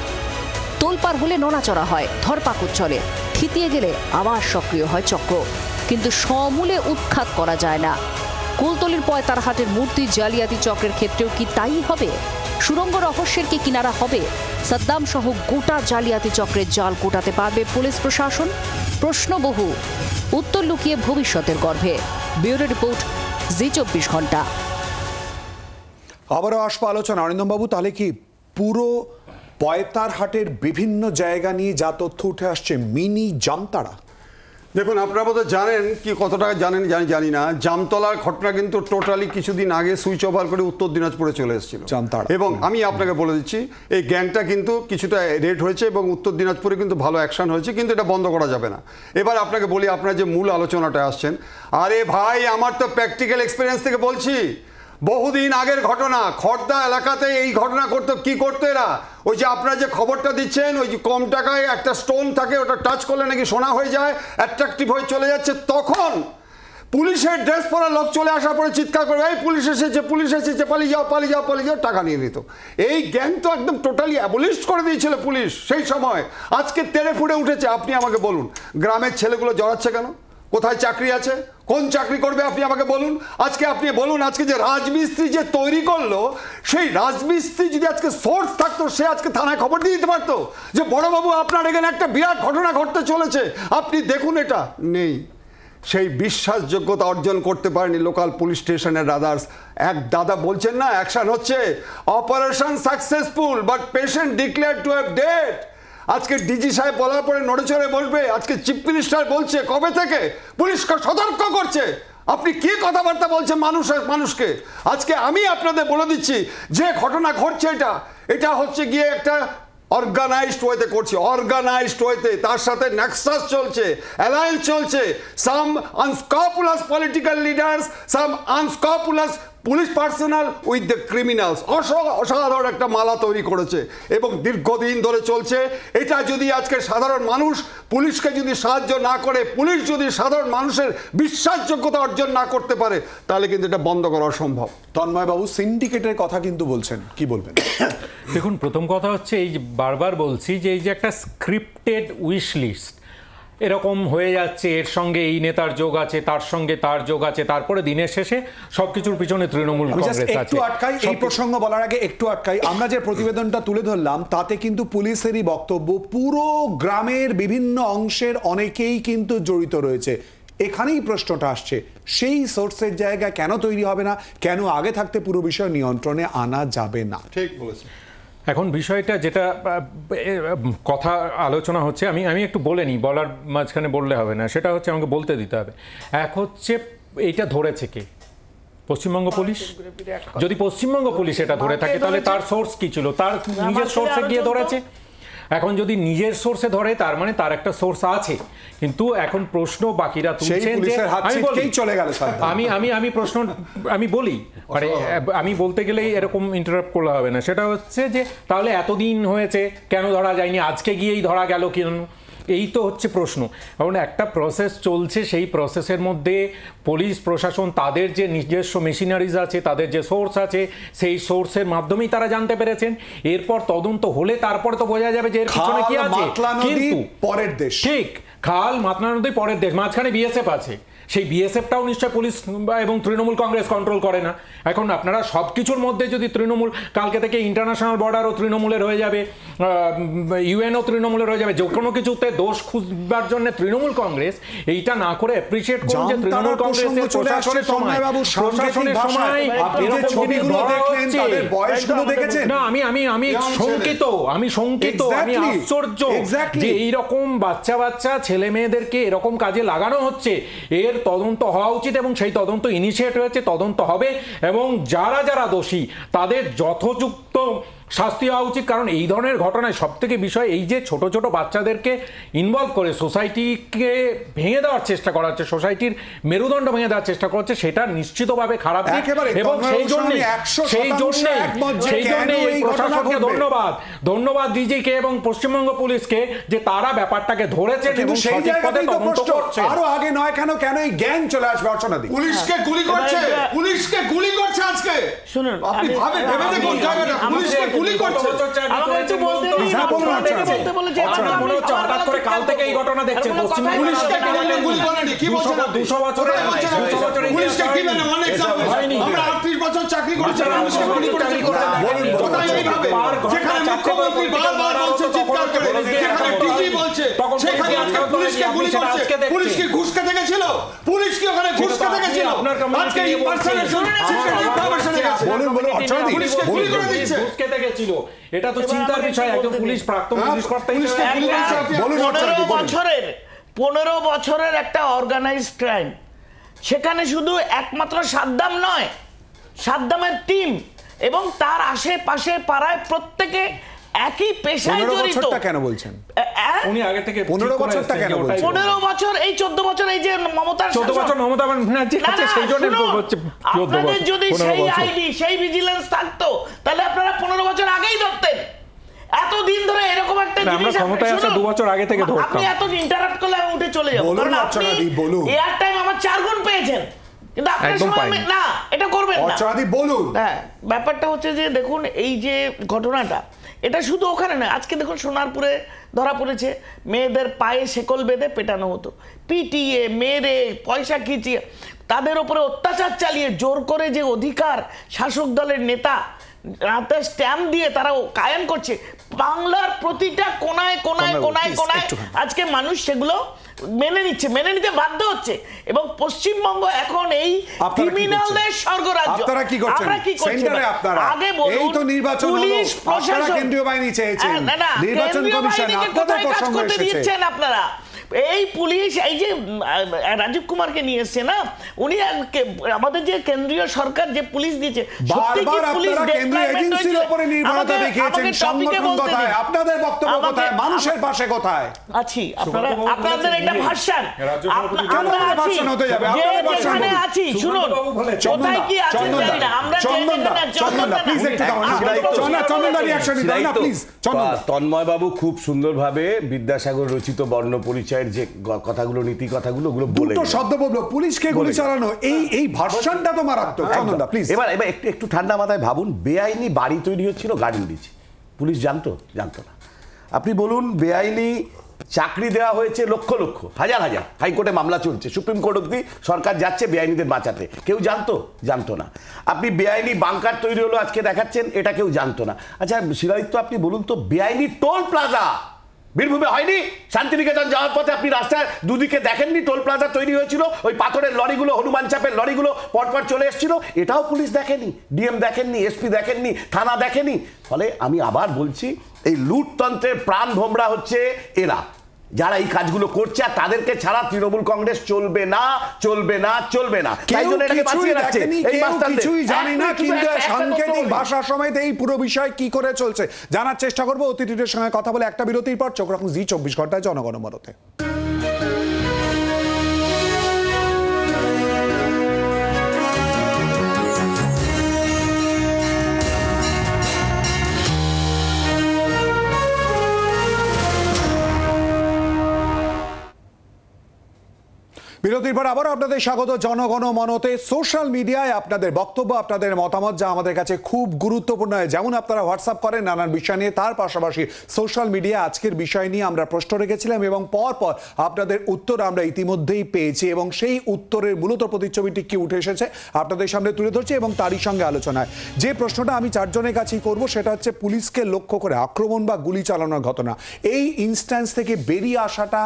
তোলপার হলে নোনাচড়া হয় ধরপাকড় চলে থিতিয়ে গেলে আবার সক্রিয় হয় চক্র কিন্তু সমূলে উৎখাত করা যায় না কুলতলির পয়তারহাটের মূর্তি জালিয়াতি চক্রের ক্ষেত্রেও কি তাই হবে সুরঙ্গ রহস্যের কি কিনারা হবে সাদ্দাম সহ গোটা জালিয়াতি চক্রের জাল কোটাতে পারবে পুলিশ প্রশাসন প্রশ্ন বহু উত্তর লুকিয়ে ভবিষ্যতের গর্ভে ব্যুরো রিপোর্ট জি চব্বিশ ঘন্টা আবারও আসবো আলোচনা অরিন্দমবাবু তাহলে কি পুরো পয়তারহাটের বিভিন্ন জায়গা নিয়ে যা তথ্য উঠে আসছে মিনি জামতারা দেখুন আপনারা বোধহয় জানেন কি কত টাকা জানেন জানি জানি না জামতলার ঘটনা কিন্তু টোটালি কিছুদিন আগে সুইচ ওভার করে উত্তর দিনাজপুরে চলে এসেছিল এবং আমি আপনাকে বলে দিচ্ছি এই গ্যাংটা কিন্তু কিছুটা রেড হয়েছে এবং উত্তর দিনাজপুরে কিন্তু ভালো অ্যাকশন হয়েছে কিন্তু এটা বন্ধ করা যাবে না এবার আপনাকে বলি আপনার যে মূল আলোচনাটা আসছেন আরে ভাই আমার তো প্র্যাকটিক্যাল এক্সপিরিয়েন্স থেকে বলছি বহুদিন আগের ঘটনা খর্দা এলাকাতে এই ঘটনা করত কি করতো এরা ওই যে আপনারা যে খবরটা দিচ্ছেন ওই যে কম টাকায় একটা স্টোন থাকে ওটা টাচ করলে নাকি সোনা হয়ে যায় অ্যাট্রাকটিভ হয়ে চলে যাচ্ছে তখন পুলিশের ড্রেস পরা লোক চলে আসার পরে চিৎকার করবে এই পুলিশ এসেছে পুলিশ এসেছে পালিয়ে যাও পালিয়ে যাও পালিয়ে যাও টাকা নিয়ে নিত এই গ্যাং তো একদম টোটালি অ্যাবলিস্ট করে দিয়েছিল পুলিশ সেই সময় আজকে তেড়ে ফুড়ে উঠেছে আপনি আমাকে বলুন গ্রামের ছেলেগুলো জড়াচ্ছে কেন কোথায় চাকরি আছে কোন চাকরি করবে আপনি আমাকে বলুন আজকে আপনি বলুন আজকে যে রাজমিস্ত্রি যে তৈরি করলো সেই রাজমিস্ত্রি যদি আজকে সোর্স থাকতো সে আজকে থানায় খবর দিয়ে দিতে পারতো যে বড়বাবু আপনার এখানে একটা বিরাট ঘটনা ঘটতে চলেছে আপনি দেখুন এটা নেই সেই বিশ্বাসযোগ্যতা অর্জন করতে পারেনি লোকাল পুলিশ স্টেশনের রাদার্স এক দাদা বলছেন না অ্যাকশন হচ্ছে operation successful but patient declared to have died আজকে ডিজি সাহেব বলার পরে নড়েচড়ে বসবে আজকে চিফ মিনিস্টার বলছে কবে থেকে পুলিশ সতর্ক করছে আপনি কি কথাবার্তা বলছেন মানুষ মানুষকে আজকে আমি আপনাদের বলে দিচ্ছি যে ঘটনা ঘটছে এটা এটা হচ্ছে গিয়ে একটা অর্গানাইজড ওয়েতে করছে অর্গানাইজড ওয়েতে তার সাথে নেক্সাস চলছে অ্যালায়েন্স চলছে some unscrupulous political leaders some unscrupulous police personnel with the criminals অসাধারণ একটা মালা তৈরি করেছে এবং দীর্ঘদিন ধরে চলছে এটা যদি আজকে সাধারণ মানুষ পুলিশকে যদি সাহায্য না করে পুলিশ যদি সাধারণ মানুষের বিশ্বাসযোগ্যতা অর্জন না করতে পারে তাহলে কিন্তু এটা বন্ধ করা অসম্ভব তন্ময়বাবু সিন্ডিকেটের কথা কিন্তু বলছেন কি বলবেন <coughs> দেখুন প্রথম কথা হচ্ছে এই বারবার বলছি যে এই যে একটা স্ক্রিপ্টেড উইশ লিস্ট এরকম হয়ে যাচ্ছে এর সঙ্গে এই নেতার যোগ আছে তার সঙ্গে তার যোগ আছে তারপরে দিনের শেষে সবকিছুর পিছনে তৃণমূল একটু আটকাই এই প্রসঙ্গ বলার আগে একটু আটকাই আমরা যে প্রতিবেদনটা তুলে ধরলাম তাতে কিন্তু পুলিশেরই বক্তব্য পুরো গ্রামের বিভিন্ন অংশের অনেকেই কিন্তু জড়িত রয়েছে এখানেই প্রশ্নটা আসছে সেই সোর্সের জায়গা কেন তৈরি হবে না কেন আগে থাকতে পুরো বিষয় নিয়ন্ত্রণে আনা যাবে না ঠিক বলেছে এখন বিষয়টা যেটা কথা আলোচনা হচ্ছে আমি আমি একটু বলে নিই বলার মাঝখানে বললে হবে না সেটা হচ্ছে আমাকে বলতে দিতে হবে এক হচ্ছে এইটা ধরেছে কে পশ্চিমবঙ্গ পুলিশ যদি পশ্চিমবঙ্গ পুলিশ এটা ধরে থাকে তাহলে তার সোর্স কি ছিল তার নিজের সোর্সে গিয়ে ধরেছে এখন যদি নিজের সোর্সে ধরে তার মানে তার একটা সোর্স আছে কিন্তু এখন প্রশ্ন বাকিরা তুলছেন যে আমি বলি চলে গেল আমি আমি আমি প্রশ্ন আমি বলি মানে আমি বলতে গেলেই এরকম ইন্টারাপ্ট করলে হবে না সেটা হচ্ছে যে তাহলে এতদিন হয়েছে কেন ধরা যায়নি আজকে গিয়েই ধরা গেল কেন এই তো হচ্ছে প্রশ্ন কারণ একটা প্রসেস চলছে সেই প্রসেসের মধ্যে পুলিশ প্রশাসন তাদের যে নিজস্ব মেশিনারিজ আছে তাদের যে সোর্স আছে সেই সোর্সের মাধ্যমেই তারা জানতে পেরেছেন এরপর তদন্ত হলে তারপরে তো বোঝা যাবে যে এর পিছনে কি আছে কিন্তু পরের দেশ ঠিক খাল মাতলা নদী পরের দেশ মাঝখানে বিএসএফ আছে সেই বিএসএফটাও নিশ্চয় পুলিশ এবং তৃণমূল কংগ্রেস কন্ট্রোল করে না এখন আপনারা সব কিছুর মধ্যে যদি তৃণমূল কালকে থেকে ইন্টারন্যাশনাল বর্ডারও তৃণমূলের হয়ে যাবে ইউএনও তৃণমূলের হয়ে যাবে যে কোনো কিছুতে দোষ খুঁজবার জন্য তৃণমূল কংগ্রেস এইটা না করে অ্যাপ্রিসিয়েট করুন যে তৃণমূল কংগ্রেসের প্রশাসনের সময় প্রশাসনের সময় না আমি আমি আমি শঙ্কিত আমি শঙ্কিত আমি আশ্চর্য যে এইরকম বাচ্চা বাচ্চা ছেলে মেয়েদেরকে এরকম কাজে লাগানো হচ্ছে এর এর তদন্ত হওয়া উচিত এবং সেই তদন্ত ইনিশিয়েট হয়েছে তদন্ত হবে এবং যারা যারা দোষী তাদের যথযুক্ত শাস্তি হওয়া উচিত কারণ এই ধরনের ঘটনায় সব থেকে বিষয় এই যে ছোট ছোট বাচ্চাদেরকে ইনভলভ করে সোসাইটিকে ভেঙে দেওয়ার চেষ্টা করা হচ্ছে সোসাইটির মেরুদণ্ড ভেঙে দেওয়ার চেষ্টা করা হচ্ছে সেটা নিশ্চিতভাবে খারাপ এবং সেই জন্যে সেই জন্যে সেই জন্যে এই প্রশাসনকে ধন্যবাদ ধন্যবাদ ডিজিকে এবং পশ্চিমবঙ্গ পুলিশকে যে তারা ব্যাপারটাকে ধরেছে আচ্ছা, এবং সেই পথে তদন্ত আরো আগে নয় কেন কেন এই জ্ঞান চলে আসবে পুলিশকে গুলি হ্যাঁ। করছে পুলিশকে গুলি করছে আজকে শুনুন আপনি ভাবে ভেবে দেখুন জায়গাটা পুলিশকে গুলি করছে আমাকে একটু বলতে আচ্ছা, বলতে বলে যে আপনার আচ্ছা, আচ্ছা, মনে হচ্ছে হঠাৎ করে কাল থেকে এই ঘটনা দেখছেন পশ্চিমবঙ্গ পুলিশকে কেন গুলি করেনি কি বলছেন 200 বছরে 200 বছরে পুলিশকে কি মানে অনেক হয়নি আমরা 38 বছর চাকরি করেছি পুলিশকে গুলি করেছি বলুন কোথায় এইভাবে যেখানে মুখ্যমন্ত্রী বারবার বলছে চিৎকার করে যেখানে ডিজি বলছে সেখানে আজকে পুলিশকে গুলি করছে পুলিশ কি ঘুষ খেতে গেছিল পুলিশ কি ওখানে ঘুষ খেতে গেছিল আজকে এই পার্সনের শুনে নিয়েছে বলুন বলুন অর্চনা পুলিশকে গুলি করে দিচ্ছে ঘুষ খেতে হয়েছিল এটা তো চিন্তার বিষয় একজন পুলিশ প্রাক্তন হ্যাঁ, পুলিশ কর্তা পনেরো বছরের পনেরো বছরের একটা অর্গানাইজ ক্রাইম সেখানে শুধু একমাত্র সাদ্দাম নয় সাদ্দামের টিম এবং তার আশেপাশে পাড়ায় প্রত্যেকে একই পেশায় জড়িত কেন বলছেন উনি আগে থেকে 15 বছরটা কেন বলছেন 15 বছর এই 14 বছর এই যে মমতার 14 বছর মমতা ব্যানার্জি আছে সেই জন্য হচ্ছে 14 বছর যদি সেই আইডি সেই ভিজিলেন্স থাকতো তাহলে আপনারা 15 বছর আগেই ধরতেন এত দিন ধরে এরকম একটা জিনিস ক্ষমতায় আসা দু বছর আগে থেকে ধরতাম আপনি এত ইন্টারাপ্ট করলে আমি উঠে চলে যাব কারণ আপনি এয়ার টাইম আমার চার গুণ পেয়েছেন কিন্তু আপনার সময় না এটা করবেন না বলুন হ্যাঁ ব্যাপারটা হচ্ছে যে দেখুন এই যে ঘটনাটা এটা শুধু ওখানে নয় আজকে দেখুন সোনারপুরে ধরা পড়েছে মেয়েদের পায়ে শেকল বেঁধে পেটানো হতো পিটিয়ে মেরে পয়সা খিচিয়ে তাদের ওপরে অত্যাচার চালিয়ে জোর করে যে অধিকার শাসক দলের নেতা রাতে স্ট্যাম্প দিয়ে তারা কায়েম করছে বাংলার প্রতিটা কোনায় কোনায় কোনায় কোনায় আজকে মানুষ সেগুলো মেনে নিচ্ছে মেনে নিতে বাধ্য হচ্ছে এবং পশ্চিমবঙ্গ এখন এই ক্রিমিনালদের স্বর্গরাজ্য আপনারা কি করছেন আপনারা কি সেন্টারে আপনারা আগে বলুন এই তো নির্বাচন পুলিশ প্রশাসন কেন্দ্রীয় বাহিনী চেয়েছেন হ্যাঁ, নির্বাচন কমিশন আপনাদের প্রসঙ্গ এসেছে আপনারা এই পুলিশ এই যে রাজীব কুমারকে নিয়ে এসছে না উনি আমাদের যে কেন্দ্রীয় সরকার যে পুলিশ দিয়েছে আচ্ছা, তন্ময় বাবু খুব সুন্দরভাবে বিদ্যাসাগর রচিত বর্ণ পরিচয় বিষয়ের যে কথাগুলো নীতি কথাগুলো ওগুলো বলে শব্দ বললো পুলিশকে গুলি চালানো এই হ্যাঁ। এই ভার্সনটা তো মারাত্মক প্লিজ এবার এবার একটু একটু ঠান্ডা মাথায় ভাবুন বেআইনি বাড়ি তৈরি হচ্ছিল গাড়ি উড়িয়েছে পুলিশ জানতো জানতো না আপনি বলুন বেআইনি চাকরি দেওয়া হয়েছে লক্ষ লক্ষ হাজার হাজার হাইকোর্টে মামলা চলছে সুপ্রিম কোর্ট অব্দি সরকার যাচ্ছে বেআইনিদের বাঁচাতে কেউ জানতো জানতো না আপনি বেআইনি বাংকার তৈরি হলো আজকে দেখাচ্ছেন এটা কেউ জানতো না আচ্ছা শিলাদিত্য আপনি বলুন তো বেআইনি টোল প্লাজা বীরভূমে হয়নি শান্তিনিকেতন যাওয়ার পথে আপনি রাস্তায় দুদিকে দেখেননি টোল প্লাজা তৈরি হয়েছিল ওই পাথরের লরিগুলো হনুমান চাপের লরিগুলো পরপর চলে এসেছিল এটাও পুলিশ দেখেনি ডিএম দেখেননি এসপি দেখেননি থানা দেখেনি ফলে আমি আবার বলছি এই লুটতন্ত্রের প্রাণ ভোমরা হচ্ছে এরা যারা এই কাজগুলো করছে আর তাদেরকে ছাড়া তৃণমূল কংগ্রেস চলবে না চলবে না চলবে না তাই জন্য এটাকে বাঁচিয়ে রাখছে এই কিছুই জানি না কিন্তু সাংকেতিক ভাষা সমেত এই পুরো বিষয় কি করে চলছে জানার চেষ্টা করবো অতিথিদের সঙ্গে কথা বলে একটা বিরতির পর চোখ রাখুন জি চব্বিশ ঘন্টায় জনগণমনতে বিরতির পর আবারও আপনাদের স্বাগত জনগণ মনতে সোশ্যাল মিডিয়ায় আপনাদের বক্তব্য আপনাদের মতামত যা আমাদের কাছে খুব গুরুত্বপূর্ণ হয় যেমন আপনারা হোয়াটসঅ্যাপ করেন নানান বিষয় নিয়ে তার পাশাপাশি সোশ্যাল মিডিয়া আজকের বিষয় নিয়ে আমরা প্রশ্ন রেখেছিলাম এবং পরপর আপনাদের উত্তর আমরা ইতিমধ্যেই পেয়েছি এবং সেই উত্তরের মূলত প্রতিচ্ছবিটি কি উঠে এসেছে আপনাদের সামনে তুলে ধরছি এবং তারই সঙ্গে আলোচনায় যে প্রশ্নটা আমি চারজনের কাছেই করব সেটা হচ্ছে পুলিশকে লক্ষ্য করে আক্রমণ বা গুলি চালানোর ঘটনা এই ইনস্ট্যান্স থেকে বেরিয়ে আসাটা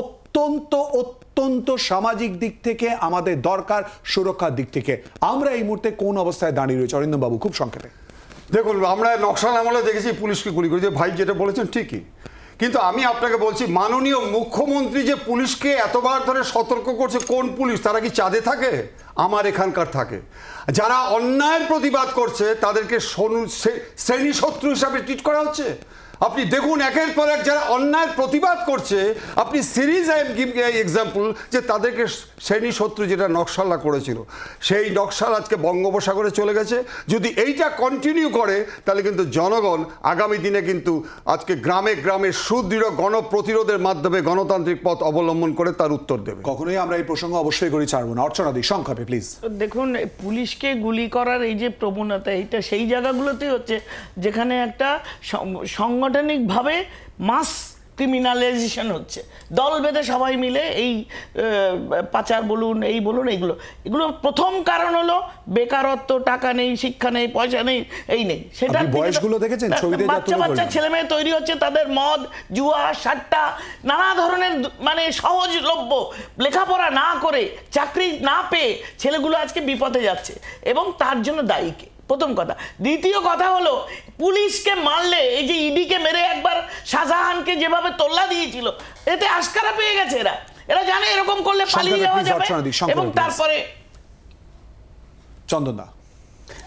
অত্যন্ত অত্যন্ত অত্যন্ত সামাজিক দিক থেকে আমাদের দরকার সুরক্ষার দিক থেকে আমরা এই মুহূর্তে কোন অবস্থায় দাঁড়িয়ে রয়েছি বাবু খুব সংক্ষেপে দেখুন আমরা নকশাল আমলে দেখেছি পুলিশকে গুলি যে ভাই যেটা বলেছেন ঠিকই কিন্তু আমি আপনাকে বলছি মাননীয় মুখ্যমন্ত্রী যে পুলিশকে এতবার ধরে সতর্ক করছে কোন পুলিশ তারা কি চাঁদে থাকে আমার এখানকার থাকে যারা অন্যায়ের প্রতিবাদ করছে তাদেরকে শ্রেণী শত্রু হিসাবে ট্রিট করা হচ্ছে আপনি দেখুন একের পর এক যারা অন্যায় প্রতিবাদ করছে আপনি সিরিজ আই এম এক্সাম্পল যে তাদেরকে শ্রেণী শত্রু যেটা নকশালা করেছিল সেই নকশাল আজকে বঙ্গোপসাগরে চলে গেছে যদি এইটা কন্টিনিউ করে তাহলে কিন্তু জনগণ আগামী দিনে কিন্তু আজকে গ্রামে গ্রামে সুদৃঢ় গণপ্রতিরোধের মাধ্যমে গণতান্ত্রিক পথ অবলম্বন করে তার উত্তর দেবে কখনোই আমরা এই প্রসঙ্গ অবশ্যই করি ছাড়বো না অর্চনা দিই সংক্ষেপে প্লিজ দেখুন পুলিশকে গুলি করার এই যে প্রবণতা এইটা সেই জায়গাগুলোতেই হচ্ছে যেখানে একটা সংগঠন সাংগঠনিকভাবে মাস ক্রিমিনালাইজেশন হচ্ছে দল বেঁধে সবাই মিলে এই পাচার বলুন এই বলুন এইগুলো এগুলো প্রথম কারণ হলো বেকারত্ব টাকা নেই শিক্ষা নেই পয়সা নেই এই নেই সেটা বয়সগুলো দেখেছেন বাচ্চা বাচ্চা ছেলে মেয়ে তৈরি হচ্ছে তাদের মদ জুয়া সাট্টা নানা ধরনের মানে সহজলভ্য লেখাপড়া না করে চাকরি না পেয়ে ছেলেগুলো আজকে বিপদে যাচ্ছে এবং তার জন্য দায়ীকে প্রথম কথা দ্বিতীয় কথা হলো পুলিশকে মারলে এই যে ইডিকে মেরে একবার শাহজাহানকে যেভাবে তোল্লা দিয়েছিল এতে আশকারা পেয়ে গেছে এরা এরা জানে এরকম করলে পালিয়ে যাওয়া যাবে এবং তারপরে চন্দনা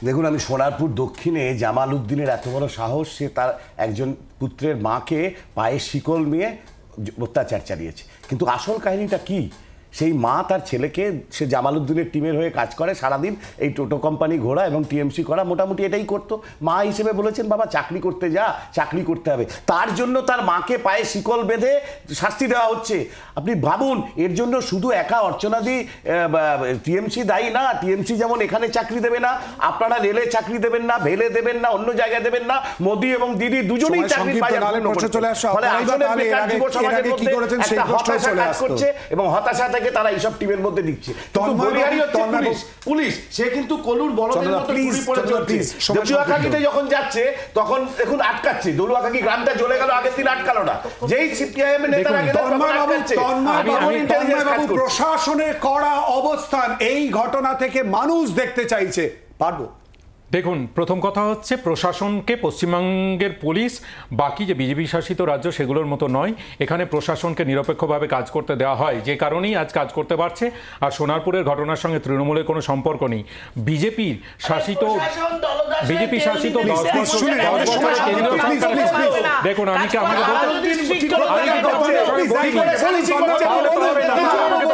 দেখুন আমি সোনারপুর দক্ষিণে জামাল উদ্দিনের এত বড় সাহস সে তার একজন পুত্রের মাকে পায়ে শিকল নিয়ে অত্যাচার চালিয়েছে কিন্তু আসল কাহিনীটা কী সেই মা তার ছেলেকে সে জামালউদ্দিনের টিমের হয়ে কাজ করে সারাদিন এই টোটো কোম্পানি ঘোরা এবং টিএমসি করা মোটামুটি এটাই করতো মা হিসেবে বলেছেন বাবা চাকরি করতে যা চাকরি করতে হবে তার জন্য তার মাকে পায়ে শিকল বেঁধে শাস্তি দেওয়া হচ্ছে আপনি ভাবুন এর জন্য শুধু একা অর্চনাদি টিএমসি দায়ী না টিএমসি যেমন এখানে চাকরি দেবে না আপনারা রেলে চাকরি দেবেন না ভেলে দেবেন না অন্য জায়গায় দেবেন না মোদী এবং দিদি দুজনেই চাকরি পায় আসছে এবং হতাশা থেকে ছেলেকে তারা এইসব টিমের মধ্যে দিচ্ছে পুলিশ সে কিন্তু কলুর বলদের যখন যাচ্ছে তখন দেখুন আটকাচ্ছে দলুয়াখাকি গ্রামটা জ্বলে গেল আগের দিন আটকালো না যেই সিপিআইএম প্রশাসনের কড়া অবস্থান এই ঘটনা থেকে মানুষ দেখতে চাইছে পারবো দেখুন প্রথম কথা হচ্ছে প্রশাসনকে পশ্চিমবঙ্গের পুলিশ বাকি যে বিজেপি শাসিত রাজ্য সেগুলোর মতো নয় এখানে প্রশাসনকে নিরপেক্ষভাবে কাজ করতে দেওয়া হয় যে কারণেই আজ কাজ করতে পারছে আর সোনারপুরের ঘটনার সঙ্গে তৃণমূলের কোনো সম্পর্ক নেই বিজেপির শাসিত বিজেপি শাসিত দেখুন আমি কি আমাকে বলতে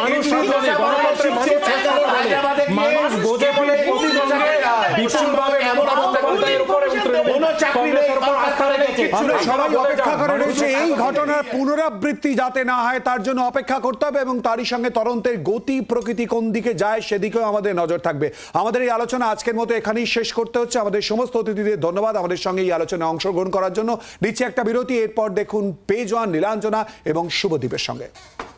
মানুষ মানুষ বলে এমন এই ঘটনার পুনরাবৃত্তি যাতে না হয় তার জন্য অপেক্ষা করতে হবে এবং তারই সঙ্গে তদন্তের গতি প্রকৃতি কোন দিকে যায় সেদিকেও আমাদের নজর থাকবে আমাদের এই আলোচনা আজকের মতো এখানেই শেষ করতে হচ্ছে আমাদের সমস্ত অতিথিদের ধন্যবাদ আমাদের সঙ্গে এই আলোচনায় অংশগ্রহণ করার জন্য নিচ্ছে একটা বিরতি এরপর দেখুন পেজ ওয়ান নীলাঞ্জনা এবং শুভদীপের সঙ্গে